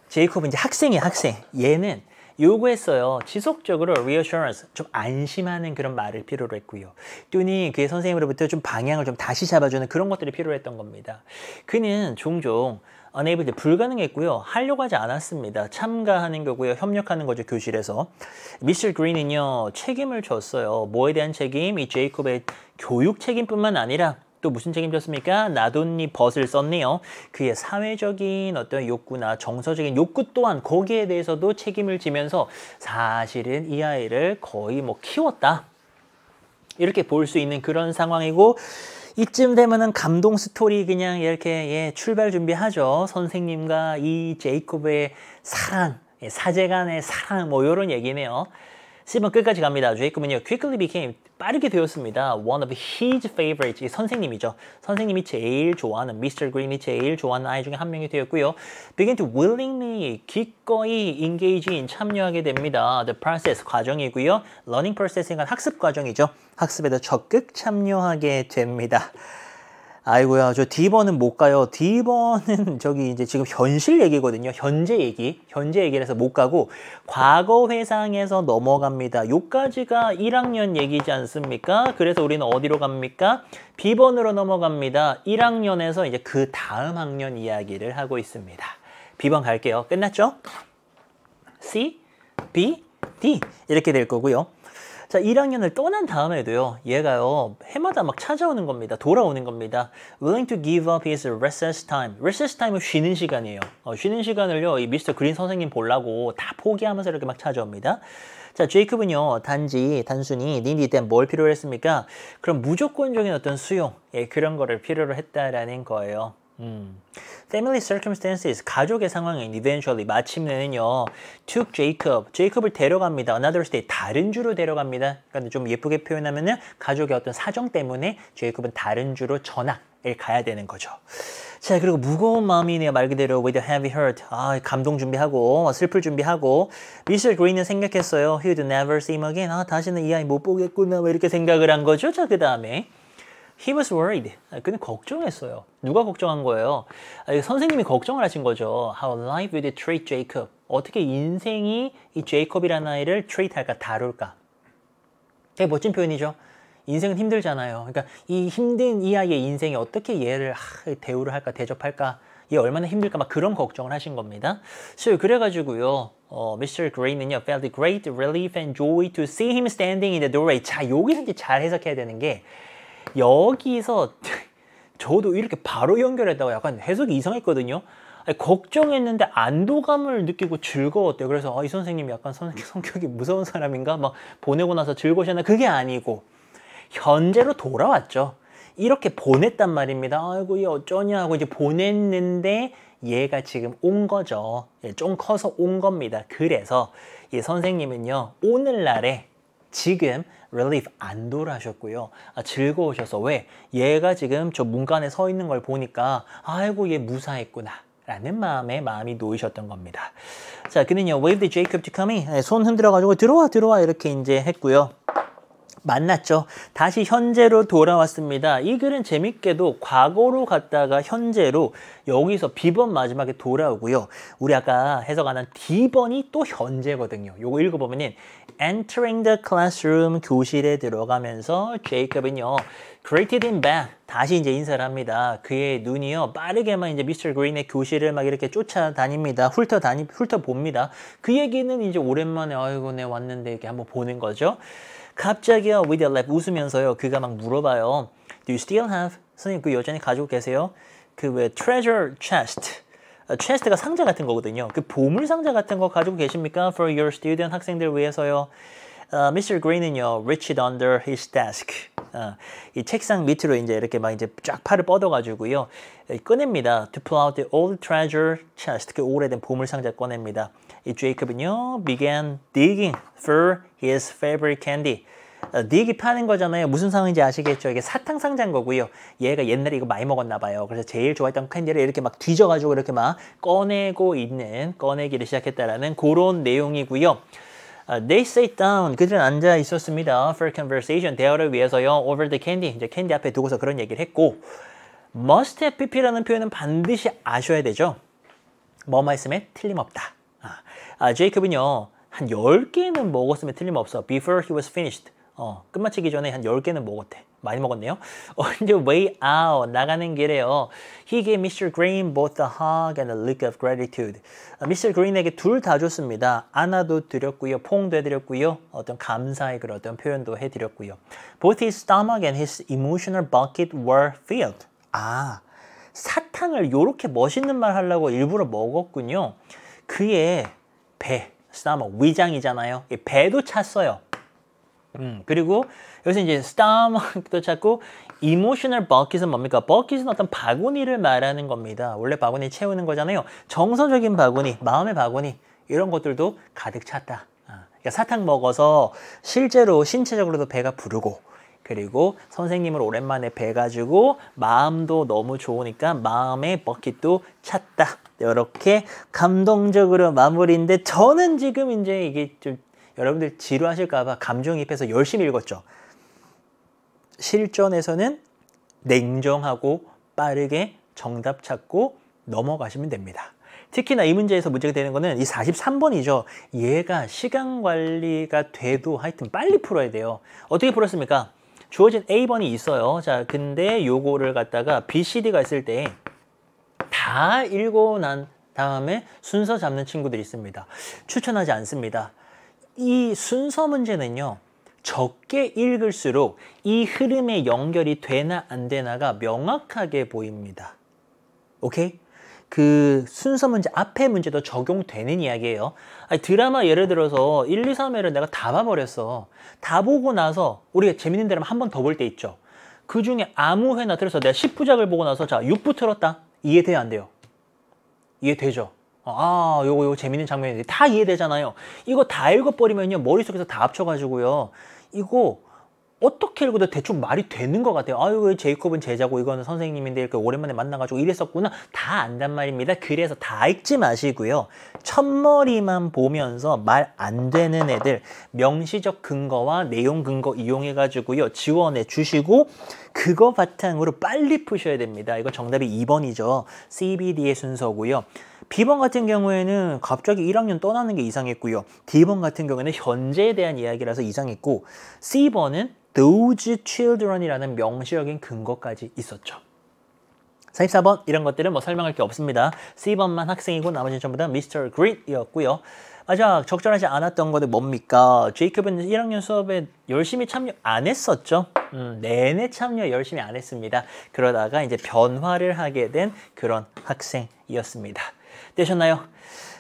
Speaker 1: 제이콥은 이제 학생이야, 학생. 얘는 요구했어요. 지속적으로 reassurance, 좀 안심하는 그런 말을 필요로 했고요. 또는 그의 선생님으로부터 좀 방향을 좀 다시 잡아주는 그런 것들이 필요했던 겁니다. 그는 종종 unable, 불가능했고요. 하려고 하지 않았습니다. 참가하는 거고요. 협력하는 거죠, 교실에서. 미스 그린은요, 책임을 줬어요. 뭐에 대한 책임? 이 제이콥의 교육 책임뿐만 아니라 또 무슨 책임졌습니까? 나돈니 벗을 썼네요. 그의 사회적인 어떤 욕구나 정서적인 욕구 또한 거기에 대해서도 책임을 지면서 사실은 이 아이를 거의 뭐 키웠다. 이렇게 볼 수 있는 그런 상황이고 이쯤 되면은 감동 스토리 그냥 이렇게 예, 출발 준비하죠. 선생님과 이 제이콥의 사랑, 예, 사제간의 사랑 뭐 이런 얘기네요. 10번 끝까지 갑니다. 제이콥은요, quickly became, 빠르게 되었습니다. One of his favorites, 이 선생님이죠. 선생님이 제일 좋아하는, Mr. Green이 제일 좋아하는 아이 중에 한 명이 되었고요. b e g i n to willingly, 기꺼이 engage in, 참여하게 됩니다. The process, 과정이고요. learning p r o c e s s i n g 학습 과정이죠. 학습에도 적극 참여하게 됩니다. 아이고야 저 D번은 못 가요. D번은 저기 이제 지금 현실 얘기거든요. 현재 얘기. 현재 얘기를 해서 못 가고 과거 회상에서 넘어갑니다. 요까지가 1학년 얘기지 않습니까? 그래서 우리는 어디로 갑니까? B번으로 넘어갑니다. 1학년에서 이제 그 다음 학년 이야기를 하고 있습니다. B번 갈게요. 끝났죠? C, B, D 이렇게 될 거고요. 자 1학년을 떠난 다음에도요 얘가요 해마다 막 찾아오는 겁니다 돌아오는 겁니다 willing to give up his recess time recess time은 쉬는 시간이에요 어, 쉬는 시간을요 이 미스터 그린 선생님 보려고 다 포기하면서 이렇게 막 찾아옵니다 자, 제이콥는요 단지, 단순히, 닌 이때 뭘 필요로 했습니까? 그럼 무조건적인 어떤 수용, 예, 그런 거를 필요로 했다라는 거예요. 음. Family circumstances, 가족의 상황은 eventually 마침내는요. took Jacob, Jacob을 데려갑니다. Another state, 다른 주로 데려갑니다. 그러니까 좀 예쁘게 표현하면은 가족의 어떤 사정 때문에 Jacob은 다른 주로 전학을 가야 되는 거죠. 자 그리고 무거운 마음이네요 말 그대로 with a heavy heart 아 감동 준비하고 슬플 준비하고 미스터 그린은 생각했어요 he'd never see him again 아 다시는 이 아이 못 보겠구나 왜 이렇게 생각을 한 거죠 자그 다음에 He was worried. 아, 그는 걱정했어요. 누가 걱정한 거예요? 아, 선생님이 걱정을 하신 거죠. How life would treat Jacob. 어떻게 인생이 이 제이콥이라는 아이를 트레이트할까, 다룰까. 되게 멋진 표현이죠. 인생은 힘들잖아요. 그러니까 이 힘든 이 아이의 인생이 어떻게 얘를 대우를 할까, 대접할까, 얘 얼마나 힘들까, 막 그런 걱정을 하신 겁니다. So, 그래가지고요, 어, Mr. Gray는요, felt great relief and joy to see him standing in the doorway. 자, 여기서 이제 잘 해석해야 되는 게 여기서 저도 이렇게 바로 연결했다고 약간 해석이 이상했거든요. 아니, 걱정했는데 안도감을 느끼고 즐거웠대요. 그래서 아, 이 선생님이 약간 선, 성격이 무서운 사람인가? 막 보내고 나서 즐거우셨나? 그게 아니고 현재로 돌아왔죠. 이렇게 보냈단 말입니다. 아이고 얘 어쩌냐 하고 이제 보냈는데 얘가 지금 온 거죠. 예, 좀 커서 온 겁니다. 그래서 이 선생님은요 오늘날에 지금 relief 안돌하셨고요. 아, 즐거우셔서 왜? 얘가 지금 저 문간에 서 있는 걸 보니까 아이고 얘 무사했구나. 라는 마음에 마음이 놓이셨던 겁니다. 자, 그는요, wave the Jacob to come in. 네, 손 흔들어가지고 들어와, 들어와 이렇게 이제 했고요. 만났죠. 다시 현재로 돌아왔습니다. 이 글은 재밌게도 과거로 갔다가 현재로 여기서 비번 마지막에 돌아오고요. 우리 아까 해석 안한 D번이 또 현재거든요. 요거 읽어보면 은 Entering the classroom 교실에 들어가면서 제이컵은요. Greeted him back. 다시 이제 인사를 합니다. 그의 눈이요. 빠르게만 이제 미스터 그린의 교실을 막 이렇게 쫓아다닙니다. 훑어다니, 훑어봅니다. 그 얘기는 이제 오랜만에 아이고 내 네, 왔는데 이렇게 한번 보는 거죠. 갑자기요 with a laugh 웃으면서요 그가 막 물어봐요 Do you still have? 선생님 그 여전히 가지고 계세요? 그왜 treasure chest 체스트가 아, 상자 같은 거거든요. 그 보물 상자 같은 거 가지고 계십니까? For your student 학생들 위해서요. 어, Mr. Green은요, reached under his desk. 어, 이 책상 밑으로 이제 이렇게 막 이제 쫙 팔을 뻗어가지고요 꺼냅니다. To pull out the old treasure chest, 그 오래된 보물 상자 꺼냅니다. 이 제이콥은요, began digging for his favorite candy. 어, 디기 파는 거잖아요. 무슨 상황인지 아시겠죠? 이게 사탕 상자인 거고요. 얘가 옛날에 이거 많이 먹었나 봐요. 그래서 제일 좋아했던 캔디를 이렇게 막 뒤져가지고 이렇게 막 꺼내고 있는, 꺼내기를 시작했다라는 그런 내용이고요. 아, They s i t down. 그들은 앉아 있었습니다. For conversation. 대화를 위해서요. Over the candy. 이제 캔디 앞에 두고서 그런 얘기를 했고 must have pp라는 표현은 반드시 아셔야 되죠. 뭐 말씀에 틀림없다. 아, 제이콥은요. 아, 한 10개는 먹었으면 틀림없어. Before he was finished. 어, 끝마치기 전에 한 10개는 먹었대. 많이 먹었네요. On the way out, 나가는 길에요. He gave Mr. Green both a hug and a look of gratitude. Mr. Green에게 둘 다 줬습니다. 안아도 드렸고요. 퐁도 해드렸고요. 어떤 감사의 그런 어떤 표현도 해드렸고요. Both his stomach and his emotional bucket were filled. 아, 사탕을 요렇게 멋있는 말 하려고 일부러 먹었군요. 그의 배, stomach, 위장이잖아요. 배도 찼어요. 음, 그리고 여기서 이제 stomach도 찾고 emotional bucket은 뭡니까? bucket은 어떤 바구니를 말하는 겁니다. 원래 바구니 채우는 거잖아요. 정서적인 바구니, 마음의 바구니 이런 것들도 가득 찼다. 아, 그러니까 사탕 먹어서 실제로 신체적으로도 배가 부르고 그리고 선생님을 오랜만에 뵈가지고 마음도 너무 좋으니까 마음의 버킷도 찼다. 이렇게 감동적으로 마무리인데 저는 지금 이제 이게 좀 여러분들 지루하실까봐 감정입해서 열심히 읽었죠. 실전에서는 냉정하고 빠르게 정답 찾고 넘어가시면 됩니다. 특히나 이 문제에서 문제가 되는 거는 이 43번이죠. 얘가 시간 관리가 돼도 하여튼 빨리 풀어야 돼요. 어떻게 풀었습니까? 주어진 A번이 있어요. 자, 근데 요거를 갖다가 B, C, D가 있을 때 다 읽고 난 다음에 순서 잡는 친구들이 있습니다. 추천하지 않습니다. 이 순서 문제는요. 적게 읽을수록 이 흐름에 연결이 되나 안 되나가 명확하게 보입니다. 오케이? 그 순서 문제 앞에 문제도 적용되는 이야기예요. 아니, 드라마 예를 들어서 1, 2, 3회를 내가 다 봐버렸어. 다 보고 나서 우리가 재밌는 드라마 한번 더 볼 때 있죠. 그 중에 아무 회나 들어서 내가 10부작을 보고 나서 자 6부 틀었다. 이해돼요 안 돼요? 이해되죠? 아, 요거 요거 재밌는 장면인데 다 이해되잖아요. 이거 다 읽어버리면요 머릿속에서 다 합쳐가지고요 이거 어떻게 읽어도 대충 말이 되는 것 같아요. 아유, 제이콥은 제자고 이거는 선생님인데 이렇게 오랜만에 만나가지고 이랬었구나. 다 안단 말입니다. 그래서 다 읽지 마시고요. 첫머리만 보면서 말 안 되는 애들 명시적 근거와 내용 근거 이용해가지고요. 지원해 주시고 그거 바탕으로 빨리 푸셔야 됩니다. 이거 정답이 2번이죠. CBD의 순서고요. B번 같은 경우에는 갑자기 1학년 떠나는 게 이상했고요. D번 같은 경우에는 현재에 대한 이야기라서 이상했고 C번은 those children이라는 명시적인 근거까지 있었죠. 44번 이런 것들은 뭐 설명할 게 없습니다. C번만 학생이고 나머지는 전부 다 Mr. Green이었고요. 마지막 적절하지 않았던 것은 뭡니까? 제이콥은 1학년 수업에 열심히 참여 안 했었죠. 음, 내내 참여 열심히 안 했습니다. 그러다가 이제 변화를 하게 된 그런 학생이었습니다. 되셨나요?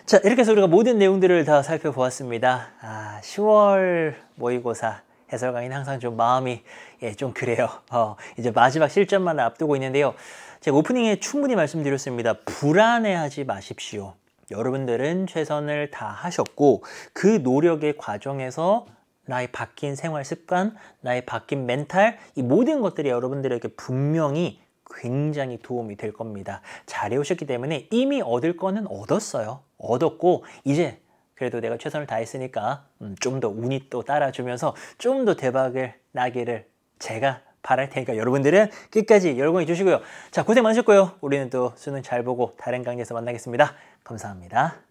Speaker 1: 자, 이렇게 해서 우리가 모든 내용들을 다 살펴보았습니다. 아, 10월 모의고사 해설 강의는 항상 좀 마음이 예, 좀 그래요. 어, 이제 마지막 실전만 앞두고 있는데요. 제가 오프닝에 충분히 말씀드렸습니다. 불안해하지 마십시오. 여러분들은 최선을 다하셨고 그 노력의 과정에서 나의 바뀐 생활 습관, 나의 바뀐 멘탈 이 모든 것들이 여러분들에게 분명히 굉장히 도움이 될 겁니다. 잘해오셨기 때문에 이미 얻을 거는 얻었어요. 얻었고 이제 그래도 내가 최선을 다했으니까 음, 좀 더 운이 또 따라주면서 좀 더 대박을 나기를 제가 바랄 테니까 여러분들은 끝까지 열공해 주시고요. 자 고생 많으셨고요. 우리는 또 수능 잘 보고 다른 강의에서 만나겠습니다. 감사합니다.